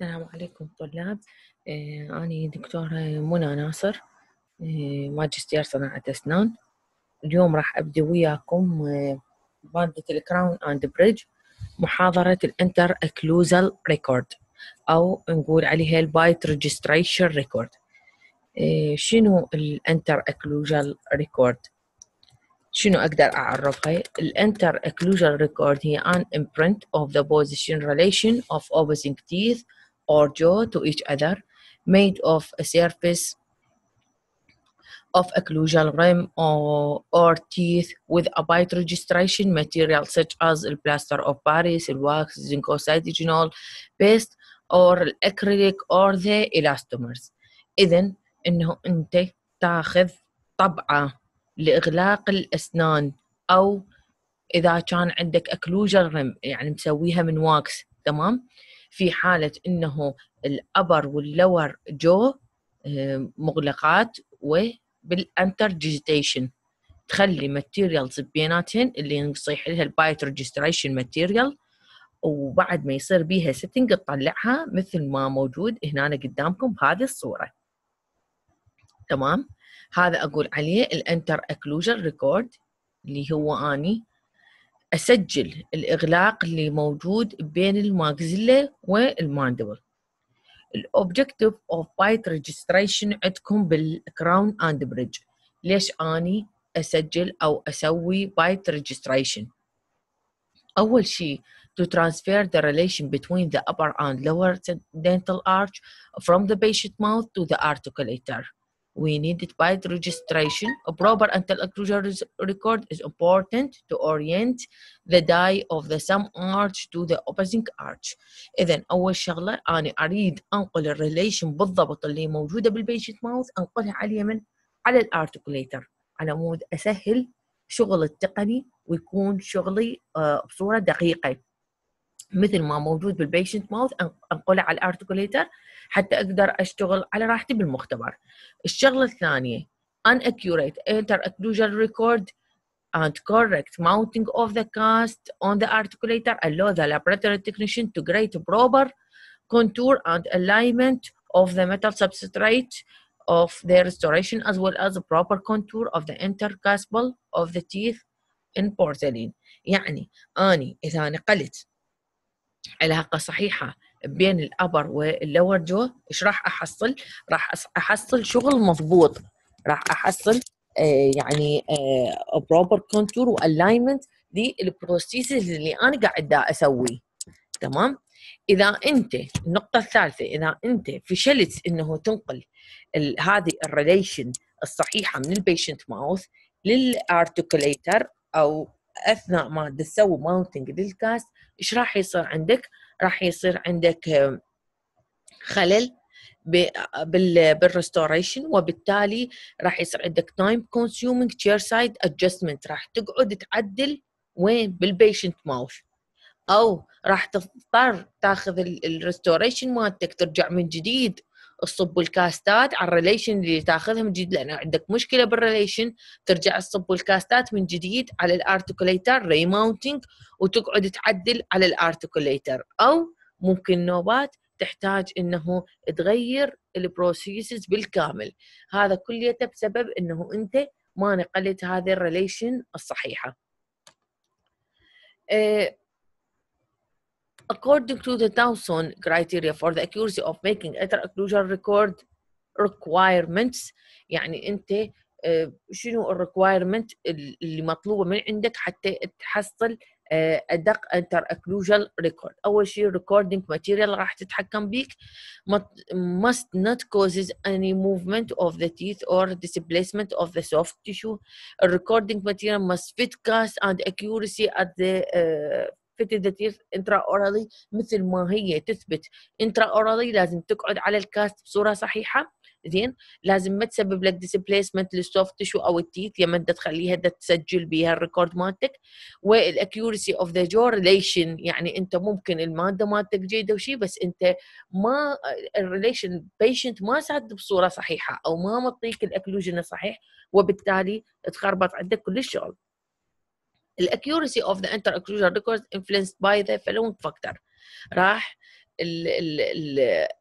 السلام عليكم طلاب آه، أنا دكتورة منى ناصر آه، ماجستير صناعة أسنان اليوم راح أبدي وياكم مادة الكراون أند بريدج محاضرة الانتر اكلوزال ريكورد أو نقول عليها البايت ريجستريشن ريكورد شنو الانتر اكلوزال ريكورد شنو اقدر اعرفها الانتر occlusal record هي an imprint of the position relation of opposing teeth or jaw to each other, made of a surface of occlusal rim or, or teeth with a bite registration material such as a plaster of Paris, a wax, zincosidenol paste, or acrylic or the elastomers. إذن إنه أنت تاخذ طبعة لإغلاق الأسنان أو إذا كان عندك أكلوجر rim يعني مسويها من واكس تمام؟ في حالة أنه الأبر واللور جو آه، مغلقات جيجيتيشن تخلي ماتيريالز بيناتهن اللي نصيح لها البايت ريجستريشن ماتيريال وبعد ما يصير بيها سيتنج تطلعها مثل ما موجود هنا قدامكم بهذه الصوره تمام هذا اقول عليه الانتر اكلوجر ريكورد اللي هو اني اسجل الاغلاق اللي موجود بين الماكزيلا والماندبل الاوبجكتيف اوف بايت ريجستريشن عندكم بالكراون اند بريدج ليش اني اسجل او اسوي بايت ريجستريشن اول شيء to transfer the relation between the upper and lower dental arch from the patient mouth to the articulator we needed the registration. A proper intellectual record is important to orient the die of the sum arch to the opposing arch. إذا أول شغلة أنا أريد أنقل الريليشن بالضبط اللي موجودة بالبيشنت ماوث أنقلها على من على الارتكوليتر على مود أسهل شغل التقني ويكون شغلي آه، بصورة دقيقة مثل ما موجود بالبيشنت ماوث أنقله على الارتكوليتر حتى اقدر اشتغل على راحتي بالمختبر الشغله الثانيه ان accurate انتر occlusal record and correct mounting of the cast on the articulator allow the laboratory technician to create proper contour and alignment of the metal substrate of the restoration as well as a proper contour of the intercuspal of the teeth in porcelain يعني أني إذا نقلت علاقة صحيحة بين الابر واللور جو ايش راح احصل راح احصل شغل مضبوط راح احصل آه، يعني بروبر كونتور والاينمنت للبروسيسز اللي انا قاعد اسوي اسويه تمام اذا انت النقطه الثالثه اذا انت فشلت انه تنقل هذه الريليشن الصحيحه من البيشنت ماوث للارتكوليتر او اثناء ما تسوي ماونتنج للكاست ايش راح يصير عندك راح يصير عندك خلل بالريستوريشن وبالتالي راح يصير عندك تايم كونسيومينج تشير سايد ادجستمنت راح تقعد تعدل وين بالبيشنت ماوث او راح تضطر تاخذ الريستوريشن مالتك ترجع من جديد تصب الكاستات على الريليشن اللي تاخذها من جديد لان عندك مشكله بالريليشن ترجع تصب الكاستات من جديد على الارتكوليتر ريماونتنج وتقعد تعدل على الارتكوليتر او ممكن نوبات تحتاج انه تغير البروسيسز بالكامل هذا كليته بسبب انه انت ما نقلت هذه الريليشن الصحيحه آه، According to the Dawson criteria for the accuracy of making heteroclusal record requirements يعني انت شنو الريكوايرمنت اللي مطلوبه من عندك حتى تحصل ادق انتر اكلوجال ريكورد اول شيء ريكوردينج ماتيريال راح تتحكم بيك must not causes any movement of the teeth or displacement of the soft tissue recording material must fit cast and accuracy at the uh, فتذة انترا اورالي مثل ما هي تثبت انترا اورالي لازم تقعد على الكاست بصوره صحيحه زين لازم ما تسبب لك ديسبليسمنت للسوفت تشو او التيت لما انت تخليها تسجل بها الريكورد مالتك والاكيورسي اوف ذا جو ريليشن يعني انت ممكن الماده مالتك جيده وشي بس انت ما الريليشن بيشنت ما سعد بصوره صحيحه او ما مطيك الاكلوجن الصحيح وبالتالي تخربط عندك كل الشغل الاكيورسي اوف ذا انتر اكلوجر ريكورد influenced باي ذا following فاكتور راح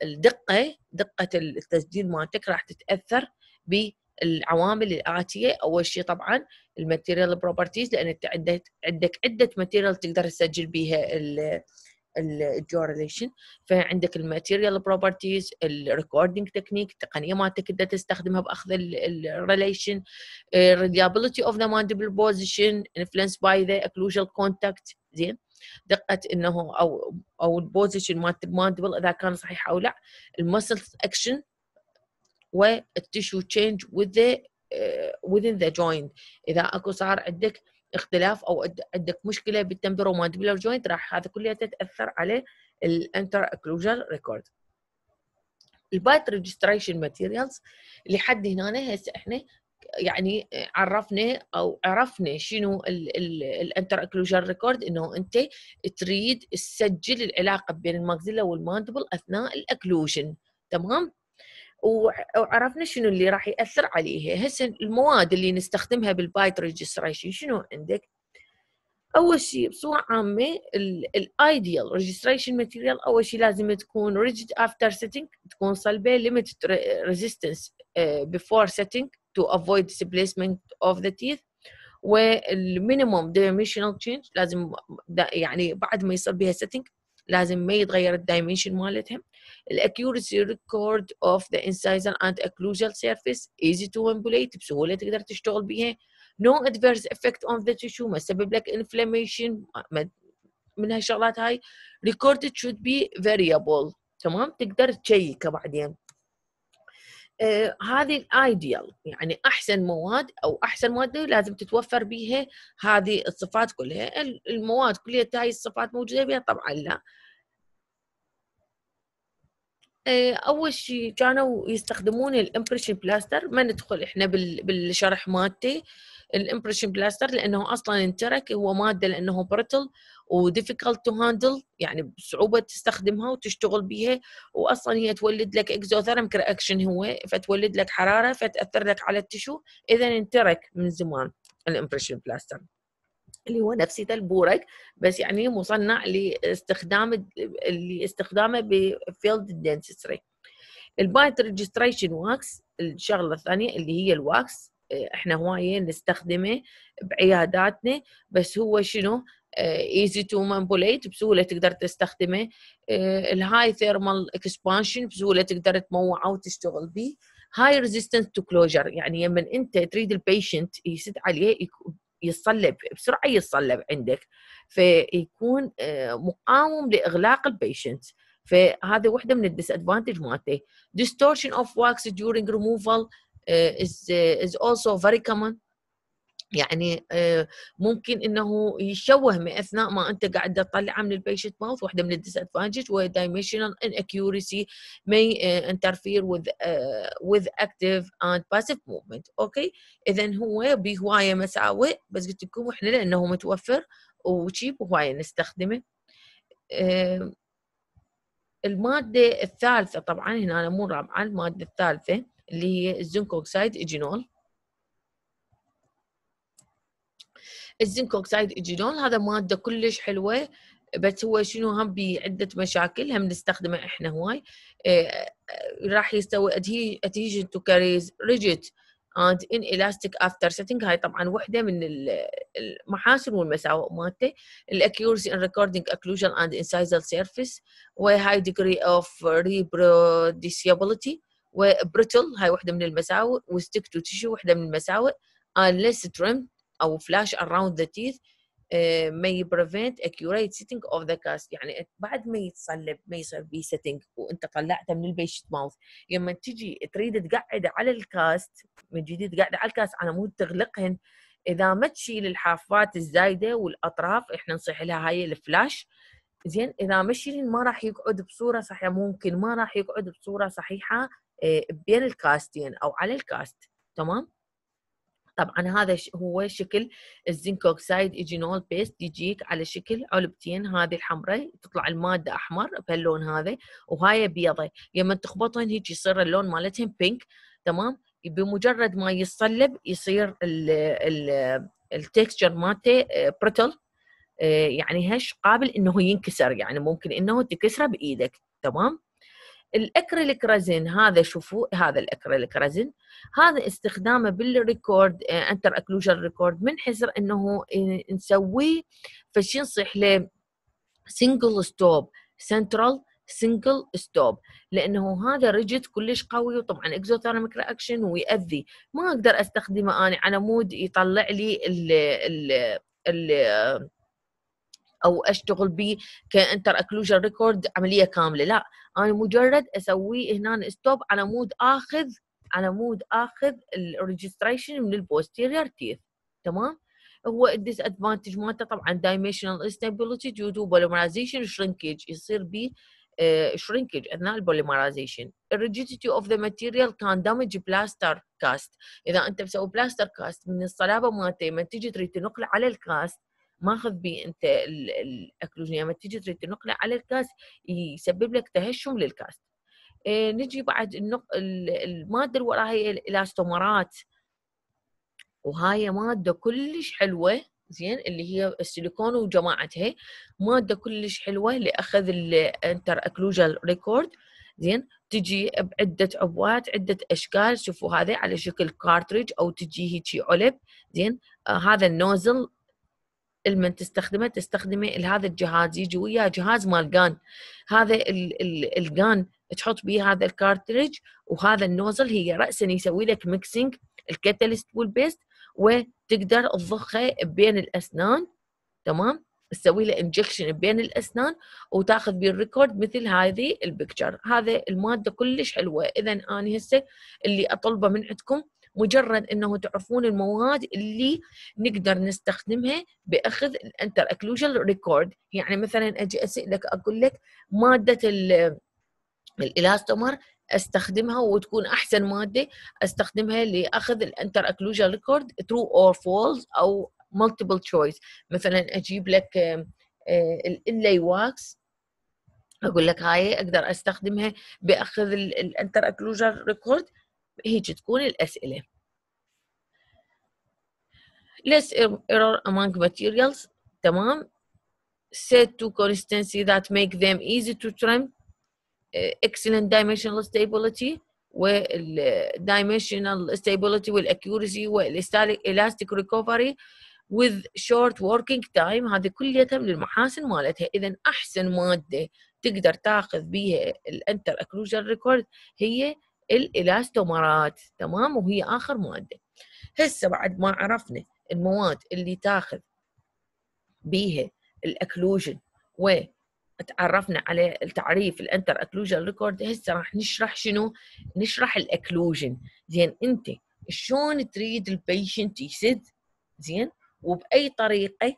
الدقه دقه التسجيل مالتك راح تتاثر بالعوامل الاتيه اول شيء طبعا الماتيريال بروبرتيز لان انت عندك عندك عده ماتيريال تقدر تسجل بيها الجورليشن فعندك الماتيريال بروبرتيز الريكوردنج تكنيك التقنيه مالتك انت تستخدمها باخذ الريليشن الريليابيلتي اوف ذا ماندبل بوزيشن انفلونس باي ذا اكلوجال كونتاكت زين دقه انه او او البوزيشن مالت الماندبل اذا كان صحيح او لا المسل اكشن والتشو تشينج وذ ذا within the joint اذا اكو صار عندك اختلاف او عندك مشكله بالتمبرو ماندبلر جوينت راح هذا كله تتاثر على الانتر اكلوجال ريكورد البايت ريجستريشن ماتيريالز لحد هنا هسه احنا يعني عرفنا او عرفنا شنو الانتر اكلوجال ريكورد انه انت تريد تسجل العلاقه بين الماكزيلا والماندبل اثناء الاكلوجن تمام وعرفنا شنو اللي راح ياثر عليها هسه المواد اللي نستخدمها بالبايت ريجستريشن شنو عندك اول شيء بصوره عامه الايديال ريجستريشن ماتيريال اول شيء لازم تكون ريجيد افتر سيتنج تكون صلبه ليميتد ريزيستنس بيفور سيتنج تو افويد displacement اوف ذا تيث والمينيموم dimensional تشينج لازم يعني بعد ما يصير بها setting لازم ما يتغير الدايمنشن مالتهم الاكيورسي ريكورد اوف ذا انسايزر اند اكلوجال سيرفيس ايزي تو امبوليت بسهوله تقدر تشتغل بيها نو ادفيرس افكت اون ذا تشو ما سبب لك انفلاميشن من هالشغلات هاي ريكورد شود بي فاريبل تمام تقدر تشيكه بعدين آه، هذه الايديال يعني احسن مواد او احسن ماده لازم تتوفر بها هذه الصفات كلها المواد كلها هاي الصفات موجوده بها طبعا لا آه، اول شيء كانوا يستخدمون الامبريشن بلاستر ما ندخل احنا بالشرح مالتي الامبريشن بلاستر لانه اصلا انترك هو ماده لانه برتل وديفيكلت تو هاندل يعني بصعوبه تستخدمها وتشتغل بيها واصلا هي تولد لك اكزوثيرميك رياكشن هو فتولد لك حراره فتاثر لك على التشو اذا انترك من زمان الامبريشن بلاستر اللي هو نفسي البورك بس يعني مصنع لاستخدام لاستخدامه بفيلد دنتستري البايت ريجستريشن واكس الشغله الثانيه اللي هي الواكس احنا هوايه نستخدمه بعياداتنا بس هو شنو ايزي تو مانبوليت بسهوله تقدر تستخدمه الهاي ثيرمال اكسبانشن بسهوله تقدر تموعه وتشتغل به هاي ريزيستنس تو كلوجر يعني لما انت تريد البيشنت يسد عليه يتصلب بسرعه يتصلب عندك فيكون آه، مقاوم لاغلاق البيشنت فهذه وحده من الديس ادفانتج مالته distortion of wax during removal از آه، آه، is also very common يعني ممكن انه يشوه من اثناء ما انت قاعد تطلعه من البيشنت ماوث واحده من الديس ادفانتج ودايمنشنال ان اكيورسي مي انترفير وذ وذ اكتف اند passive موفمنت اوكي اذا هو بهوايه مساوئ بس قلت لكم احنا لانه متوفر وشيب هوايه نستخدمه الماده الثالثه طبعا هنا مو الرابعه الماده الثالثه اللي هي الزنك اوكسايد ايجينول الزنك اوكسايد ايجينول هذا ماده كلش حلوه بس هو شنو هم بعده مشاكل هم نستخدمه احنا هواي آه، راح يستوي adhesion to carries rigid and inelastic after setting هاي طبعا وحده من المحاسن والمساوئ مالته الاكيورسي in recording occlusion and incisal surface وهاي degree of reproducibility وبريتل هاي وحده من المساوئ وستيك تو تشي وحده من المساوئ unless trimmed او فلاش اراوند ذا تيث may prevent accurate setting of the cast يعني بعد ما يتصلب ما يصير بي setting وانت طلعته من البيش ماوث لما تجي تريد تقعد على الكاست من جديد تقعد على الكاست على مود تغلقهن اذا ما تشيل الحافات الزايده والاطراف احنا نصيح لها هاي الفلاش زين اذا ما تشيلين ما راح يقعد بصوره صحيحه ممكن ما راح يقعد بصوره صحيحه آه، بين الكاستين او على الكاست تمام طبعا هذا هو شكل الزنك اوكسايد ايجينول بيست يجيك على شكل علبتين هذه الحمراء تطلع الماده احمر بهاللون هذا وهاي بيضه لما تخبطهن هيك يصير اللون مالتهم بينك تمام بمجرد ما يتصلب يصير التكستشر مالته بريتل آه، آه، يعني هش قابل انه ينكسر يعني ممكن انه تكسره بايدك تمام الاكريليك رزن هذا شوفوا هذا الاكريليك رزن هذا استخدامه بالريكورد آه، انتر اكلوجر ريكورد من حزر انه نسويه فشي نصيح له سنجل ستوب سنترال سنجل ستوب لانه هذا ريجت كلش قوي وطبعا اكزوثيرميك رياكشن ويأذي ما اقدر استخدمه انا على مود يطلع لي ال ال ال او اشتغل به كانتر اكلوجر ريكورد عمليه كامله لا انا مجرد اسوي هنا ستوب على مود اخذ على مود اخذ الريجستريشن من البوستيرير تيث تمام هو الديس ادفانتج مالته طبعا دايمنشنال استابيليتي دو تو بوليمرايزيشن شرينكج يصير به آه، شرينكج اثناء البوليمرايزيشن الريجيديتي اوف ذا ماتيريال كان دامج بلاستر كاست اذا انت مسوي بلاستر كاست من الصلابه مالته من تجي تريد تنقله على الكاست ماخذ بي انت الاكلوجين لما يعني تيجي تريد تنقله على الكاس يسبب لك تهشم للكاس إيه نجي بعد النق... الماده اللي وراها هي الاستومرات وهاي ماده كلش حلوه زين اللي هي السيليكون وجماعتها ماده كلش حلوه لاخذ الانتر اكلوجال ريكورد زين تجي بعده عبوات عده اشكال شوفوا هذا على شكل كارتريج او تجي هيك علب زين آه هذا النوزل المن تستخدمه تستخدمه لهذا الجهاز يجي وياه جهاز مال جان هذا الجان تحط به هذا الكارتريج وهذا النوزل هي راسا يسوي لك ميكسينج الكاتاليست والبيست وتقدر تضخه بين الاسنان تمام تسوي له انجكشن بين الاسنان وتاخذ به الريكورد مثل هذه البكتشر هذا الماده كلش حلوه اذا انا هسه اللي اطلبه من عندكم مجرد انه تعرفون المواد اللي نقدر نستخدمها باخذ الانتر اكلوجن ريكورد يعني مثلا اجي اسالك اقول لك ماده الالاستومر استخدمها وتكون احسن ماده استخدمها لاخذ الانتر اكلوجن ريكورد ترو اور فولز او ملتيبل تشويس مثلا اجيب لك آه، اللي واكس اقول لك هاي اقدر استخدمها باخذ الانتر اكلوجر ريكورد هيك تكون الأسئلة less error among materials تمام set to consistency that make them easy to trim excellent dimensional stability dimensional stability والاccuracy elastic recovery with short working time هذه كلها للمحاسن مالتها اذا احسن ماده تقدر تاخذ بيها الانتر اكلوجن ريكورد هي الالاستومرات تمام وهي اخر ماده هسه بعد ما عرفنا المواد اللي تاخذ بيها الاكلوجن و تعرفنا على التعريف الانتر اكلوجن ريكورد هسه راح نشرح شنو نشرح الاكلوجن زين انت شلون تريد البيشنت يسد زين وباي طريقه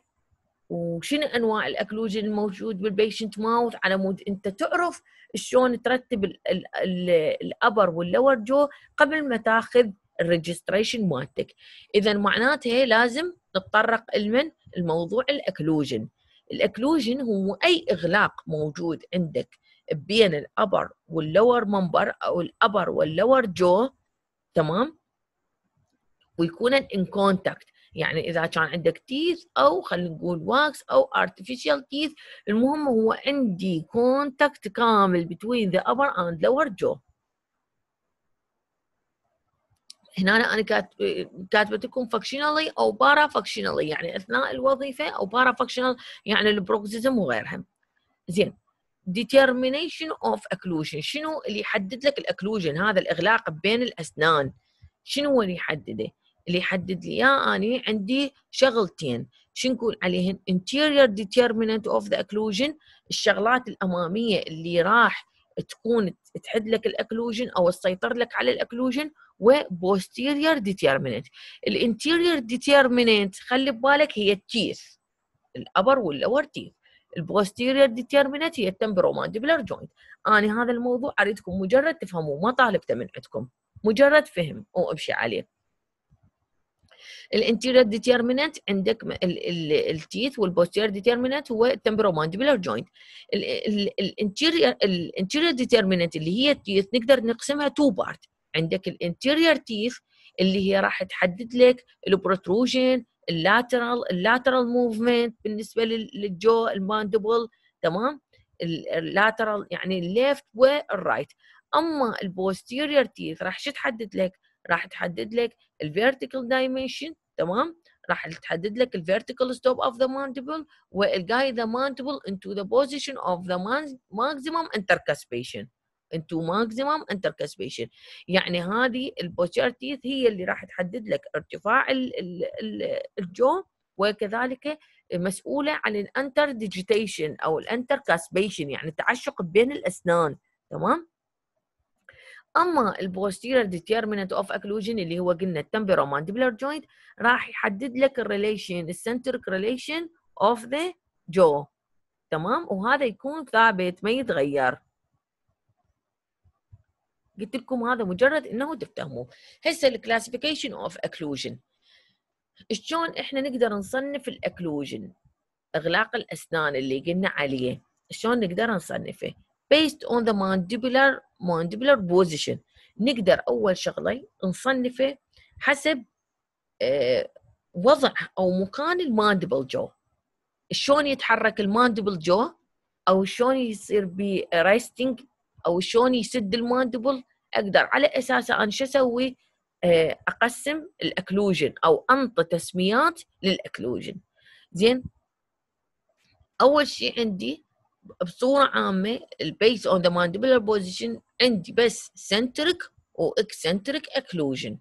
وشنو انواع الاكلوجين الموجود بالبيشنت ماوث على مود انت تعرف شلون ترتب الابر واللور جو قبل ما تاخذ الريجستريشن مالتك اذا معناتها لازم نتطرق لمن الموضوع الاكلوجن الاكلوجن هو اي اغلاق موجود عندك بين الابر واللور منبر او الابر واللور جو تمام ويكون ان كونتاكت يعني اذا كان عندك تيث او خلينا نقول واكس او ارتفيشال تيث المهم هو عندي كونتاكت كامل بتوين ذا ابر اند لور جو هنا انا كاتبه لكم فاكشنالي او بارا فاكشنالي يعني اثناء الوظيفه او بارا فاكشنال يعني البروكسيزم وغيرهم زين determination of occlusion شنو اللي يحدد لك الاكلوجن هذا الاغلاق بين الاسنان شنو اللي يحدده اللي يحدد لي يا اني عندي شغلتين شو نقول عليهن interior determinant of the occlusion الشغلات الاماميه اللي راح تكون تحد لك الاكلوجن او تسيطر لك على الاكلوجن وبوستيريور ديتيرميننت الانتيريور ديتيرميننت خلي ببالك هي التيث الابر واللور تيث البوستيريور ديتيرميننت هي التمبرومانديبلر جوينت انا هذا الموضوع اريدكم مجرد تفهموا ما طالبته من عندكم مجرد فهم وامشي عليه الانتيريور ديتيرمينانت عندك التيث والبوستيريور ديتيرمينانت هو التمبرومانديبولار جوينت الانتيريور الانتيريور ديتيرمينانت اللي هي التيث نقدر نقسمها تو بارت عندك الانتيريور تيث اللي هي راح تحدد لك البروتروجن اللاترال اللاترال موفمنت بالنسبه للجو الماندبل تمام اللاترال يعني الليفت والرايت اما البوستيريور تيث راح شو تحدد لك راح تحدد لك الفيرتيكال دايمنشن تمام راح تحدد لك الفيرتيكال ستوب اوف ذا مانتبل والجاي ذا مانتبل انتو ذا بوزيشن اوف ذا ماكسيمم انتركسبيشن انتو ماكسيمم انتركسبيشن يعني هذه البوتشر تيث هي اللي راح تحدد لك ارتفاع الجو وكذلك مسؤوله عن الانتر ديجيتيشن او الانتر كاسبيشن يعني التعشق بين الاسنان تمام اما البوستيرير ديتيرمينت اوف اكلوجن اللي هو قلنا التمبرو مانديبلر جوينت راح يحدد لك الريليشن السنتريك ريليشن اوف ذا جو تمام وهذا يكون ثابت ما يتغير قلت لكم هذا مجرد انه تفتهموه هسه الكلاسيفيكيشن اوف اكلوجن شلون احنا نقدر نصنف الاكلوجن اغلاق الاسنان اللي قلنا عليه شلون نقدر نصنفه based on the mandibular mandibular position نقدر أول شغلة نصنفه حسب آه، وضع أو مكان الماندبل جو شلون يتحرك الماندبل جو أو شلون يصير بريستنج أو شلون يسد الماندبل أقدر على أساسه أنا شو أسوي آه، أقسم الأكلوجن أو أنطي تسميات للأكلوجن زين أول شيء عندي بصوره عامه البيس اون ذا ماندبلر بوزيشن عندي بس سنتريك واكسنتريك اكلوجن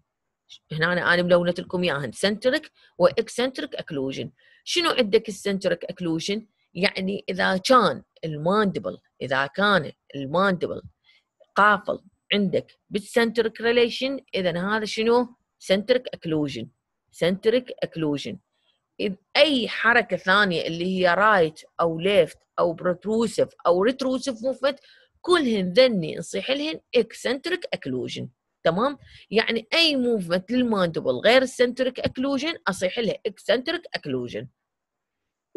هنا أنا, انا ملونت لكم اياهن سنتريك واكسنتريك اكلوجن شنو عندك السنتريك اكلوجن يعني اذا كان الماندبل اذا كان الماندبل قافل عندك بالسنتريك ريليشن اذا هذا شنو سنتريك اكلوجن سنتريك اكلوجن اي حركه ثانيه اللي هي رايت او ليفت او بروتروسيف او ريتروسيف موفمنت كلهن ذني نصيح لهن اكسنتريك اكلوجن تمام يعني اي موفمنت للماندبل غير السنتريك اكلوجن اصيح لها اكسنتريك اكلوجن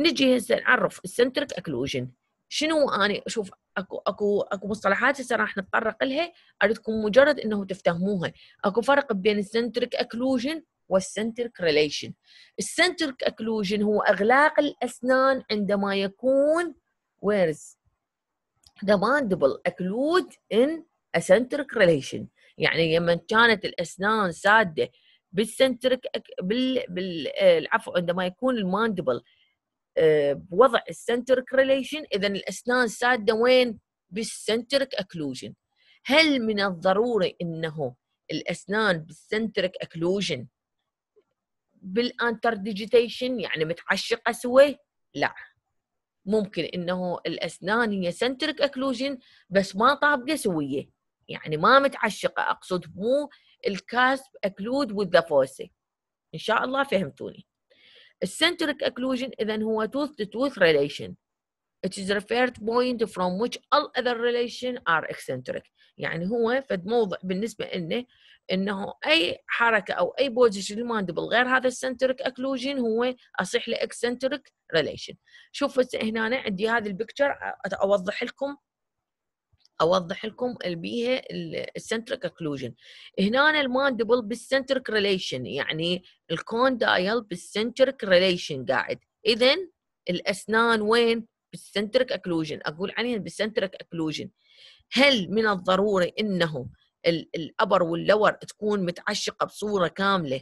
نجي هسه نعرف السنتريك اكلوجن شنو انا اشوف اكو اكو اكو مصطلحات هسه راح نتطرق لها اريدكم مجرد انه تفتهموها اكو فرق بين السنتريك اكلوجن والسنترك ريليشن السنترك اكلوجن هو اغلاق الاسنان عندما يكون ويرز ذا ماندبل اكلود ان eccentric relation يعني لما كانت الاسنان ساده بالسنترك بال, بال آه، عندما يكون الماندبل آه، بوضع السنترك ريليشن اذا الاسنان ساده وين بالسنترك اكلوجن هل من الضروري انه الاسنان بالسنترك اكلوجن بالانتر ديجيتيشن يعني متعشقه سوى لا ممكن انه الاسنان هي سنترك اكلوجن بس ما طابقه سويه يعني ما متعشقه اقصد مو الكاسب اكلود وذ فوسي ان شاء الله فهمتوني السنترك اكلوجن اذا هو توث تو توث ريليشن It is referred point from which all other relations are eccentric يعني هو فد موضع بالنسبة إنه إنه أي حركة أو أي بوزيشن الماندبل غير هذا السنتريك occlusion هو أصيح له إكسنتريك ريليشن شوف هنا عندي هذه البكتشر أوضح لكم اوضح لكم البيها السنتريك اكلوجن هنا الماندبل بالسنتريك ريليشن يعني الكون دايل بالسنتريك ريليشن قاعد اذا الاسنان وين بالسنترك اكلوجن اقول عنها بالسنترك اكلوجن هل من الضروري انه الابر واللور تكون متعشقه بصوره كامله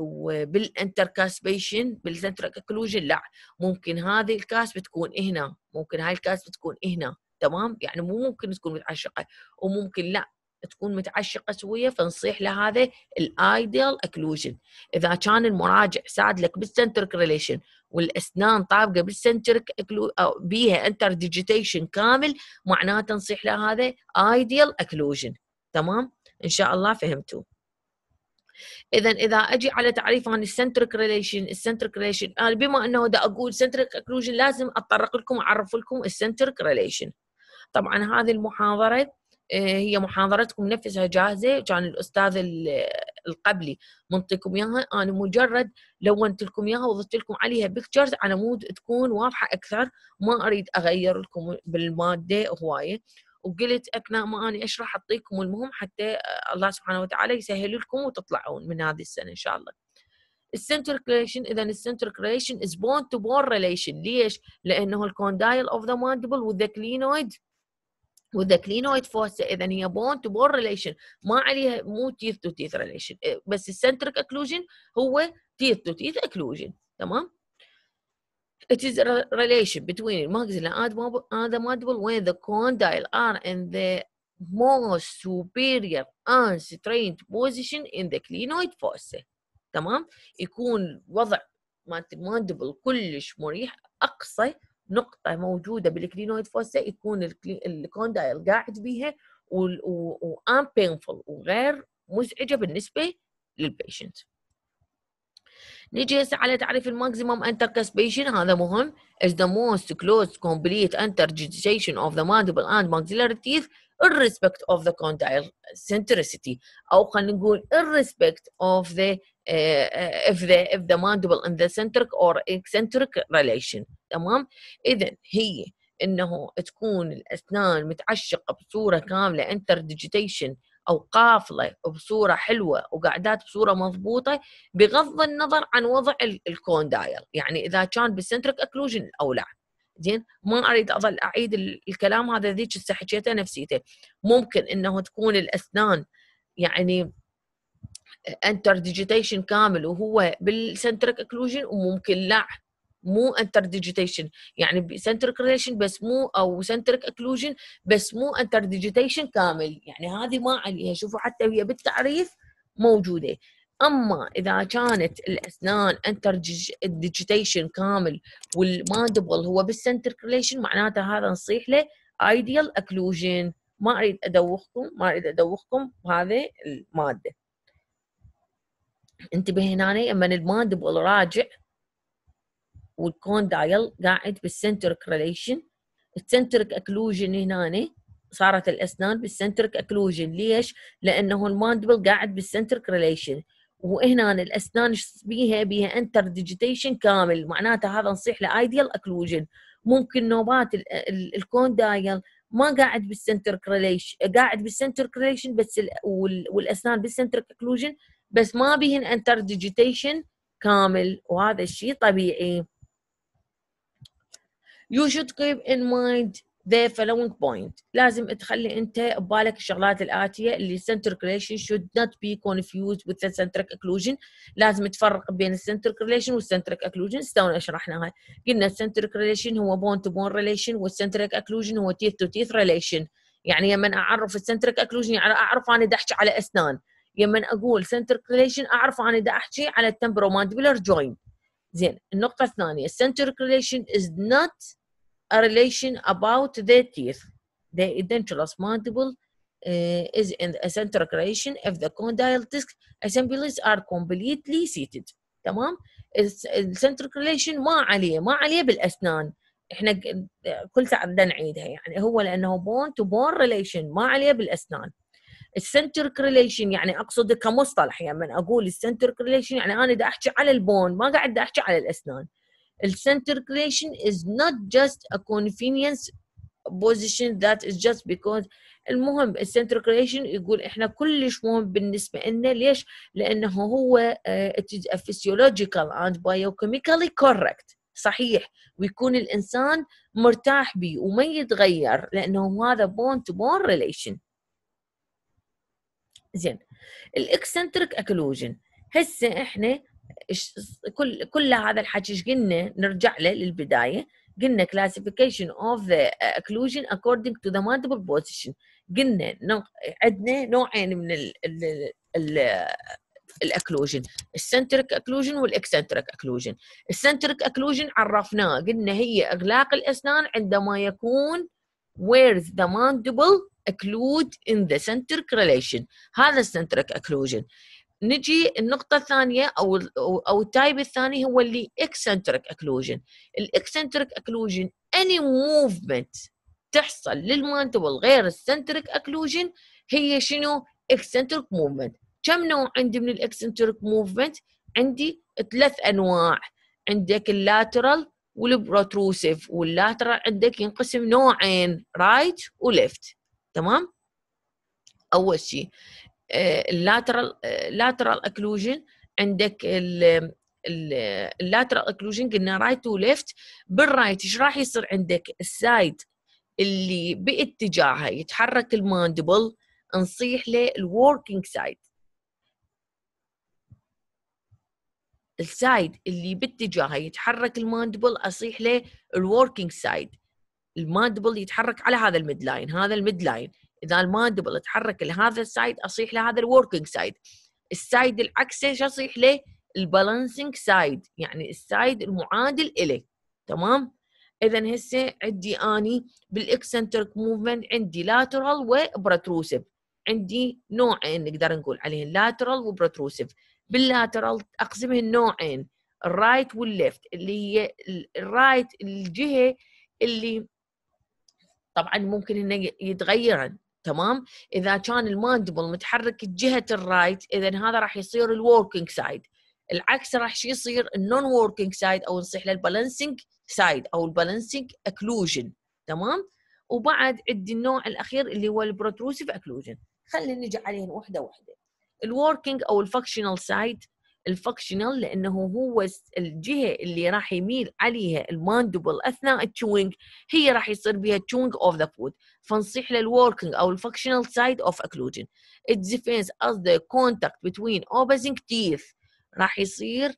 وبالانتركاسبيشن بالسنترك اكلوجن لا ممكن هذه الكاس بتكون هنا ممكن هاي الكاس بتكون هنا تمام يعني مو ممكن تكون متعشقه وممكن لا تكون متعشقه سويه فنصيح لهذا الايديال اكلوجن اذا كان المراجع ساعد لك بالسنترك ريليشن والاسنان طابقه بالسنترك بيها انتر ديجيتيشن كامل معناته نصيح لهذا ايديال اكلوجن تمام ان شاء الله فهمتوا اذا اذا اجي على تعريف عن السنتريك ريليشن السنتريك ريليشن بما انه دا اقول سنتريك اكلوجن لازم اتطرق لكم اعرف لكم السنتريك ريليشن طبعا هذه المحاضره إيه، هي محاضرتكم نفسها جاهزه كان الاستاذ القبلي منطيكم اياها انا مجرد لونت لكم اياها وضفت لكم عليها بيكتشرز على مود تكون واضحه اكثر ما اريد اغير لكم بالماده هوايه وقلت اثناء ما انا اشرح اعطيكم المهم حتى الله سبحانه وتعالى يسهل لكم وتطلعون من هذه السنه ان شاء الله. السنتر كريشن اذا السنتر كريشن از بون تو بون ريليشن ليش؟ لانه الكوندايل اوف ذا ماندبل والذا كلينويد with the clinoid fossa اذا هي bone to bone relation ما عليها مو teeth to teeth relation بس السنتريك اكلوجن هو teeth to teeth اكلوجن تمام It is a relation between maxilla and the mandible when the condyle are in the most superior and strained position in the clinoid fossa. تمام؟ يكون وضع مالت الماندبل كلش مريح اقصى نقطه موجوده بالكلينويد فوسا يكون الكوندايل قاعد بيها وان بينفول وغير مزعجه بالنسبه للبيشنت نجي هسه على تعريف انتر كاسبيشن هذا مهم is the most close complete جيتيشن of the mandible and maxillary teeth irrespect of the condyle centricity او خلينا نقول irrespect of the آه، آه، if the if the mandible in the centric or eccentric relation تمام اذا هي انه تكون الاسنان متعشقه بصوره كامله انتر ديجيتيشن او قافله بصوره حلوه وقعدات بصوره مضبوطه بغض النظر عن وضع الكون يعني اذا كان بالسنترك اكلوجن او لا زين ما اريد اظل اعيد الكلام هذا ذيك هسه حكيته نفسيته ممكن انه تكون الاسنان يعني انتر ديجيتيشن كامل وهو بالسنتريك اكلوجن وممكن لا مو انتر ديجيتيشن يعني سنتريك ريليشن بس مو او سنتريك اكلوجن بس مو انتر ديجيتيشن كامل يعني هذه ما عليها شوفوا حتى هي بالتعريف موجوده اما اذا كانت الاسنان انتر ديجيتيشن كامل والماندبل هو بالسنتريك ريليشن معناته هذا نصيح له ايديال اكلوجن ما اريد ادوخكم ما اريد ادوخكم هذه الماده انتبه هنا اما الماند راجع والكون دايل قاعد بالسنترك ريليشن السنترك اكلوجن هنا صارت الاسنان بالسنترك اكلوجن ليش؟ لانه الماندبل قاعد بالسنترك ريليشن وهنا الاسنان ايش بيها؟ بيها انتر ديجيتيشن كامل معناته هذا نصيح لايديال اكلوجن ممكن نوبات الكوندايل ما قاعد بالسنترك ريليشن قاعد بالسنترك ريليشن بس والاسنان بالسنترك اكلوجن بس ما بهن انترديجيتيشن كامل وهذا الشيء طبيعي you should keep in mind the following point لازم تخلي انت ببالك الشغلات الاتيه اللي centric relation should not be confused with the centric occlusion لازم تفرق بين الcentric relation والcentric occlusion استونا شرحناها قلنا centric relation هو bone to bone relation والcentric occlusion هو teeth to teeth relation يعني لما اعرف الcentric occlusion يعني اعرف انا احكي على اسنان لما اقول سنتريكليشن اعرف انا دا احكي على التمبرومانديبولار جوين زين النقطه الثانيه السنتريكليشن is not a relation about the teeth the edentulous mandible uh, is in a centriclation if the condyle disc assemblies are completely seated تمام السنتريكليشن ما عليه ما عليه بالاسنان احنا كل ساعه نعيدها يعني هو لانه بون تو بون ريليشن ما عليه بالاسنان السنترك ريليشن يعني اقصد كمصطلح يعني من اقول السنترك ريليشن يعني انا دا احكي على البون ما قاعد دا احكي على الاسنان السنترك ريليشن از نوت جاست ا كونفينينس بوزيشن ذات از جاست بيكوز المهم السنترك ريليشن يقول احنا كلش مهم بالنسبه لنا ليش؟ لانه هو فيسيولوجيكال اند بايوكيميكالي كوركت صحيح ويكون الانسان مرتاح به وما يتغير لانه هذا بون تو بون ريليشن زين الاكسنتريك اكلوجن هسه احنا كل كل هذا الحكي ايش قلنا نرجع له للبدايه قلنا classification of the occlusion according to the mandible position قلنا عندنا نوعين من ال ال ال الاكلوجن السنتريك اكلوجن والاكسنتريك اكلوجن السنتريك اكلوجن عرفناه قلنا هي اغلاق الاسنان عندما يكون where the mandible اكلود ان ذا centric ريليشن هذا السنتريك اكلوجن نجي النقطة الثانية أو أو التايب الثاني هو اللي اكسنتريك اكلوجن الاكسنتريك اكلوجن اني موفمنت تحصل للمانتبل غير السنتريك اكلوجن هي شنو اكسنتريك موفمنت كم نوع عندي من الاكسنتريك موفمنت عندي ثلاث انواع عندك اللاترال والبروتروسيف واللاترال عندك ينقسم نوعين رايت وليفت تمام اول شيء آه، اللاترال آه، لاترال اكلوجن عندك اللاترال اكلوجن قلنا رايت وليفت بالرايت ايش راح يصير عندك السايد اللي باتجاهها يتحرك الماندبل نصيح له الوركينج سايد السايد اللي باتجاهها يتحرك الماندبل اصيح له الوركينج سايد المادبل يتحرك على هذا الميد لاين هذا الميد لاين اذا المادبل تحرك لهذا السايد اصيح لهذا الوركينج سايد السايد العكسي شو اصيح له البالانسنج سايد يعني السايد المعادل اليه تمام اذا هسه عندي اني بالاكسنتريك موفمنت عندي لاترال وبروتروسيف عندي نوعين نقدر نقول عليهن لاترال وبروتروسيف باللاترال اقسمهن نوعين الرايت والليفت اللي هي الرايت الجهه اللي طبعا ممكن انه يتغيرن تمام اذا كان الماندبل متحرك جهه الرايت اذا هذا راح يصير الوركينج سايد العكس راح شو يصير النون وركينج سايد او نصيح للبالانسينج سايد او البالانسينج اكلوجن تمام وبعد عندي النوع الاخير اللي هو البروتروسيف اكلوجن خلينا نجي عليهم وحده وحده الوركينج او الفانكشنال سايد الفكشنال لانه هو الجهه اللي راح يميل عليها الماندبل اثناء التشوينج هي راح يصير بها تشوينج اوف ذا فود فنصيح للوركينج او الفكشنال سايد اوف اكلوجن ديفينس از ذا كونتاكت بتوين اوبزنج تيث راح يصير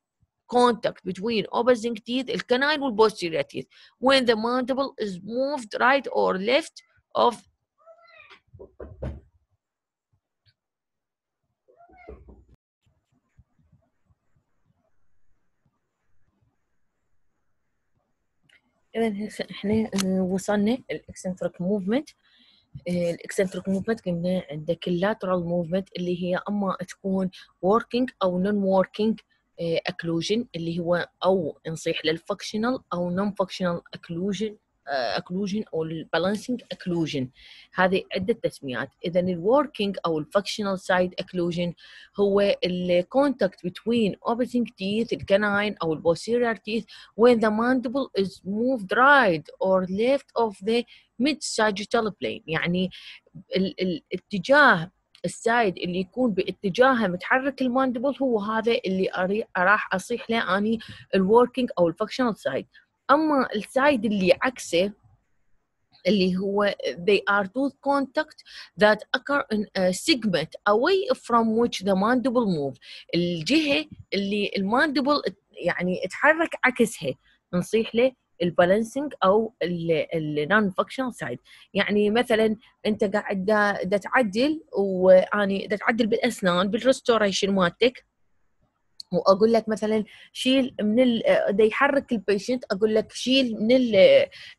contact between opposing teeth الكناين posterior teeth when the mandible is moved right or left of اذا هسه احنا آه، وصلنا الاكسنتريك موفمنت آه، الاكسنتريك موفمنت قلنا عندك اللاترال موفمنت اللي هي اما تكون وركينج او نون وركينج اكلوجن اللي هو او نصيح للفكشنال او نون فكشنال اكلوجن اكلوجن آه، او البالانسنج اكلوجن هذه عده تسميات اذا الوركينج او الفانكشنال سايد اكلوجن هو الكونتاكت بتوين اوبتنج تيث الكناين او البوسيرير تيث وين ذا ماندبل از moved رايت اور ليفت اوف ذا ميد ساجيتال بلين يعني ال الاتجاه السايد اللي يكون باتجاهه متحرك الماندبل هو هذا اللي راح اصيح له اني الوركينج او الفانكشنال سايد اما السايد اللي عكسه اللي هو they are tooth contact that occur in a segment away from which the mandible move الجهة اللي الماندبل يعني تحرك عكسها نصيح له البالانسنج او النون فانكشنال سايد يعني مثلا انت قاعد دا تعدل واني دا تعدل بالاسنان بالريستوريشن مالتك واقول لك مثلا شيل من ال... آه، يحرك البيشنت اقول لك شيل من ال...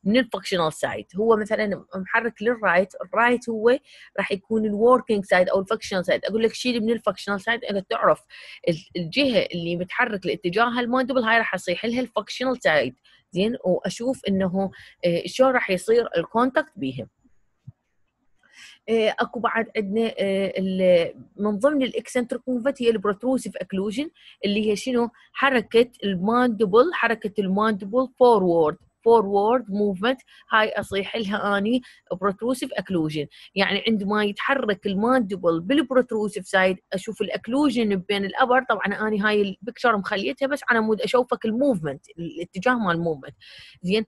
من الفانكشنال سايد هو مثلا محرك للرايت الرايت هو راح يكون الوركينج سايد او الفانكشنال سايد اقول لك شيل من الفانكشنال سايد انك تعرف الجهه اللي متحرك لاتجاهها الماندبل هاي راح اصيح لها الفانكشنال سايد زين واشوف انه آه، شلون راح يصير الكونتاكت بيهم آه، اكو بعد عندنا آه، من ضمن الاكسنتريك موفمنت هي البروتروسيف اكلوجن اللي هي شنو حركه الماندبل حركه الماندبل فورورد فورورد موفمنت هاي اصيح لها اني بروتروسيف اكلوجن يعني عندما يتحرك الماندبل بالبروتروسيف سايد اشوف الاكلوجن بين الابر طبعا اني هاي البكتشر مخليتها بس على مود اشوفك الموفمنت الاتجاه مال الموفمنت زين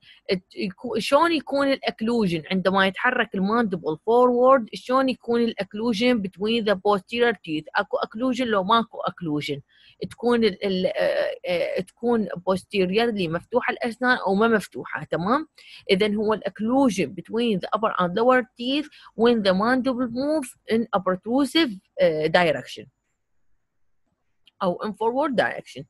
شلون يكون الاكلوجن عندما يتحرك الماندبل فورورد شلون يكون الاكلوجن بتوين ذا بوستيرير تيث اكو اكلوجن لو ماكو اكلوجن تكون الـ الـ آه، آه، تكون بوستيريرلي مفتوحه الاسنان او ما مفتوحه مفتوحه تمام اذا هو الاكلوجن between the upper and lower teeth when the mandible move in protrusive uh, direction او in forward direction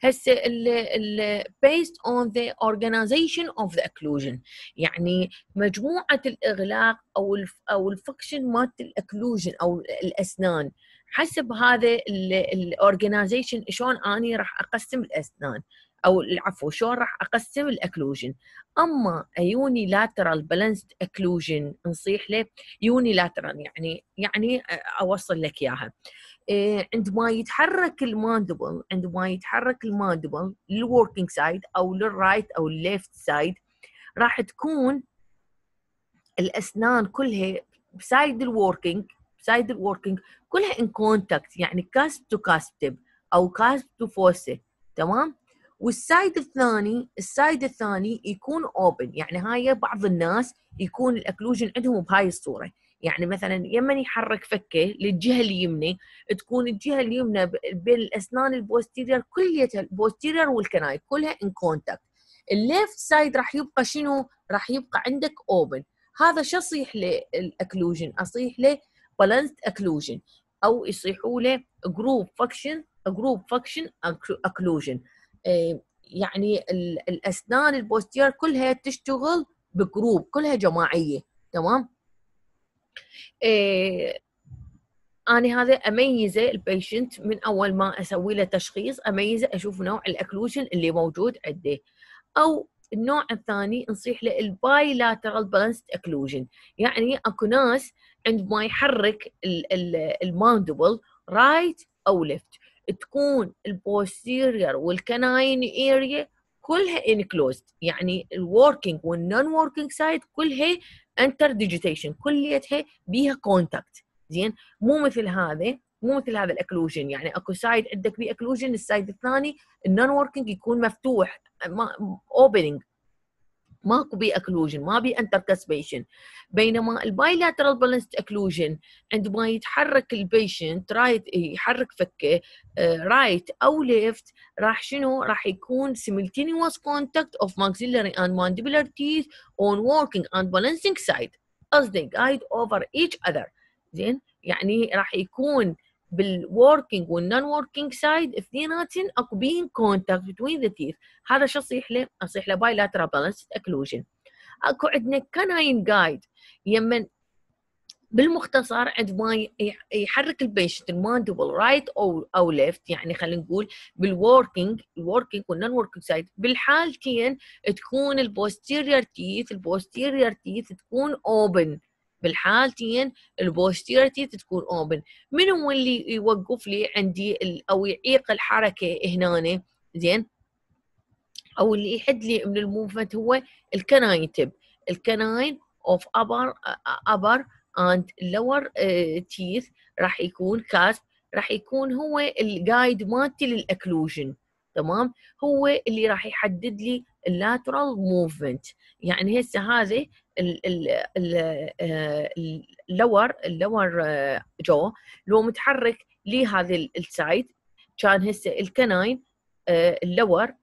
هسه ال ال based on the organization of the occlusion يعني مجموعه الاغلاق او ال او الفكشن مالت الاكلوجن او الاسنان حسب هذا الاورجنايزيشن شلون اني راح اقسم الاسنان او العفو شلون راح اقسم الاكلوجن اما يوني لاترال بالانسد اكلوجن نصيح له يوني لاترال يعني يعني اوصل لك اياها إيه، عندما يتحرك الماندبل عندما يتحرك الماندبل للوركينج سايد او للرايت او الليفت سايد راح تكون الاسنان كلها بسايد الوركينج بسايد الوركينج كلها ان كونتاكت يعني كاسب تو كاسب او كاسب تو فوسه تمام والسايد الثاني السايد الثاني يكون اوبن يعني هاي بعض الناس يكون الاكلوجن عندهم بهاي الصوره يعني مثلا يمن يحرك فكه للجهه اليمنى تكون الجهه اليمنى بين الاسنان البوستيرير كليتها البوستيرير والكناي كلها ان كونتاكت الليفت سايد راح يبقى شنو راح يبقى عندك اوبن هذا شو اصيح له الاكلوجن اصيح له بالانسد اكلوجن او يصيحوا له جروب فاكشن جروب فاكشن اكلوجن آه، يعني الاسنان البوستير كلها تشتغل بجروب كلها جماعيه تمام إيه انا هذا اميزه البيشنت من اول ما اسوي له تشخيص اميزه اشوف نوع الاكلوجن اللي موجود عنده او النوع الثاني نصيح له البايلاترال بالانس اكلوجن يعني اكو ناس عند ما يحرك الماندبل رايت او ليفت تكون البوستيرير والكناين اريا كلها انكلوزد يعني الوركينج والنون وركينج سايد كلها انتر ديجيتيشن كليتها بيها كونتاكت زين مو مثل هذا مو مثل هذا الاكلوجن يعني اكو سايد عندك بيه اكلوجن السايد الثاني النون وركينج يكون مفتوح اوبننج ماكو بي اكلوجن ما بي انتركسبيشن بينما البايلاترال بالانسد اكلوجن عندما يتحرك البيشنت رايت يحرك فكه رايت آه، او ليفت راح شنو راح يكون simultaneous كونتاكت اوف maxillary اند mandibular teeth اون working اند بالانسينج سايد از they جايد اوفر ايتش اذر زين يعني راح يكون بالوركينج والنون وركينج سايد اثنيناتن اكو بين كونتاكت بتوين ذا تيث هذا شو اصيح له؟ اصيح له باي لاترال بالانس اكلوجن اكو عندنا كاناين جايد يمن بالمختصر عند ما يحرك البيشنت الماندبل رايت او او ليفت يعني خلينا نقول بالوركينج الوركينج والنون وركينج سايد بالحالتين تكون البوستيريور تيث البوستيريور تيث تكون اوبن بالحالتين البوستير تيث تكون اوبن من هو اللي يوقف لي عندي او يعيق الحركه هنا زين او اللي يحد لي من الموفمنت هو الكناينتب الكناين اوف ابر ابر اند لور تيث راح يكون كاست راح يكون هو الجايد مالتي للاكلوجن تمام هو اللي راح يحدد لي اللاترال موفمنت يعني هسه هذا آه، اللور اللور آه، جو لو متحرك لهذا السايد كان هسه الكناين آه، اللور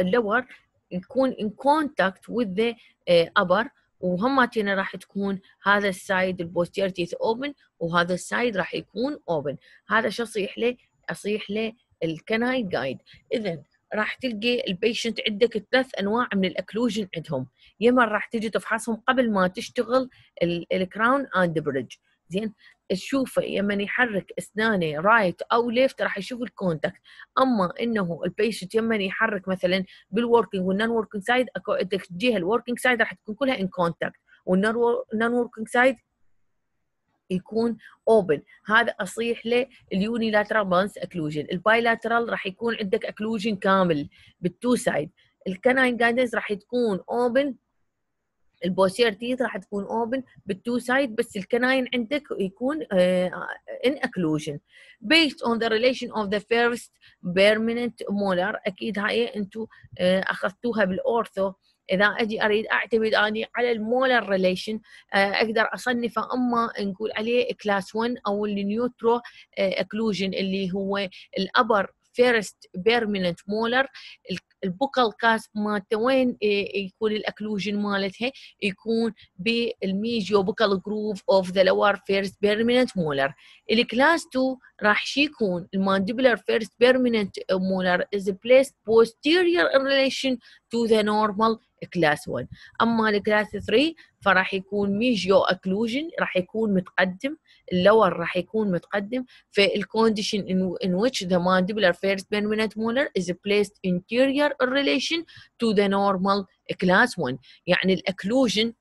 اللور يكون in contact with the upper وهمتين راح تكون هذا السايد البوستيرتي اوبن وهذا السايد راح يكون اوبن هذا شو يصيح لي اصيح للكناي جايد اذا راح تلقي البيشنت عندك ثلاث انواع من الاكلوجن عندهم يما راح تجي تفحصهم قبل ما تشتغل الكراون اند بريدج زين تشوفه يما يحرك اسنانه رايت او ليفت راح يشوف الكونتاكت اما انه البيشنت يما يحرك مثلا بالوركينج والنون وركينج سايد اكو عندك جهه الوركينج سايد راح تكون كلها ان كونتاكت والنون وركينج سايد يكون اوبن هذا اصيح له اليونيلاترال بالانس اكلوجن البايلاترال راح يكون عندك اكلوجن كامل بالتو سايد الكناين جايدنس راح تكون اوبن البوسير تيث راح تكون اوبن بالتو سايد بس الكناين عندك يكون ان اكلوجن بيست اون ذا ريليشن اوف ذا فيرست بيرمننت مولر اكيد هاي انتم uh, آه، اخذتوها بالاورثو uh, اذا اجي اريد اعتمد اني على المولر ريليشن آه، اقدر اصنفه اما نقول عليه كلاس 1 او النيوترو اكلوجن آه، اللي هو الابر فيرست بيرمننت مولر البوكال كاس مالته وين إيه، إيه، يكون الاكلوجن مالتها يكون بالميجيو بوكال جروف اوف ذا لور فيرست بيرمننت مولر الكلاس 2 راح شي يكون الماندبلر فيرست بيرمننت مولر از بليسد posterior in relation to the normal كلاس 1 اما الكلاس 3 فراح يكون ميجيو اكلوجن راح يكون متقدم اللور راح يكون متقدم في الكونديشن in which the mandibular first permanent molar is placed interior in relation to the normal class 1 يعني الاكلوجن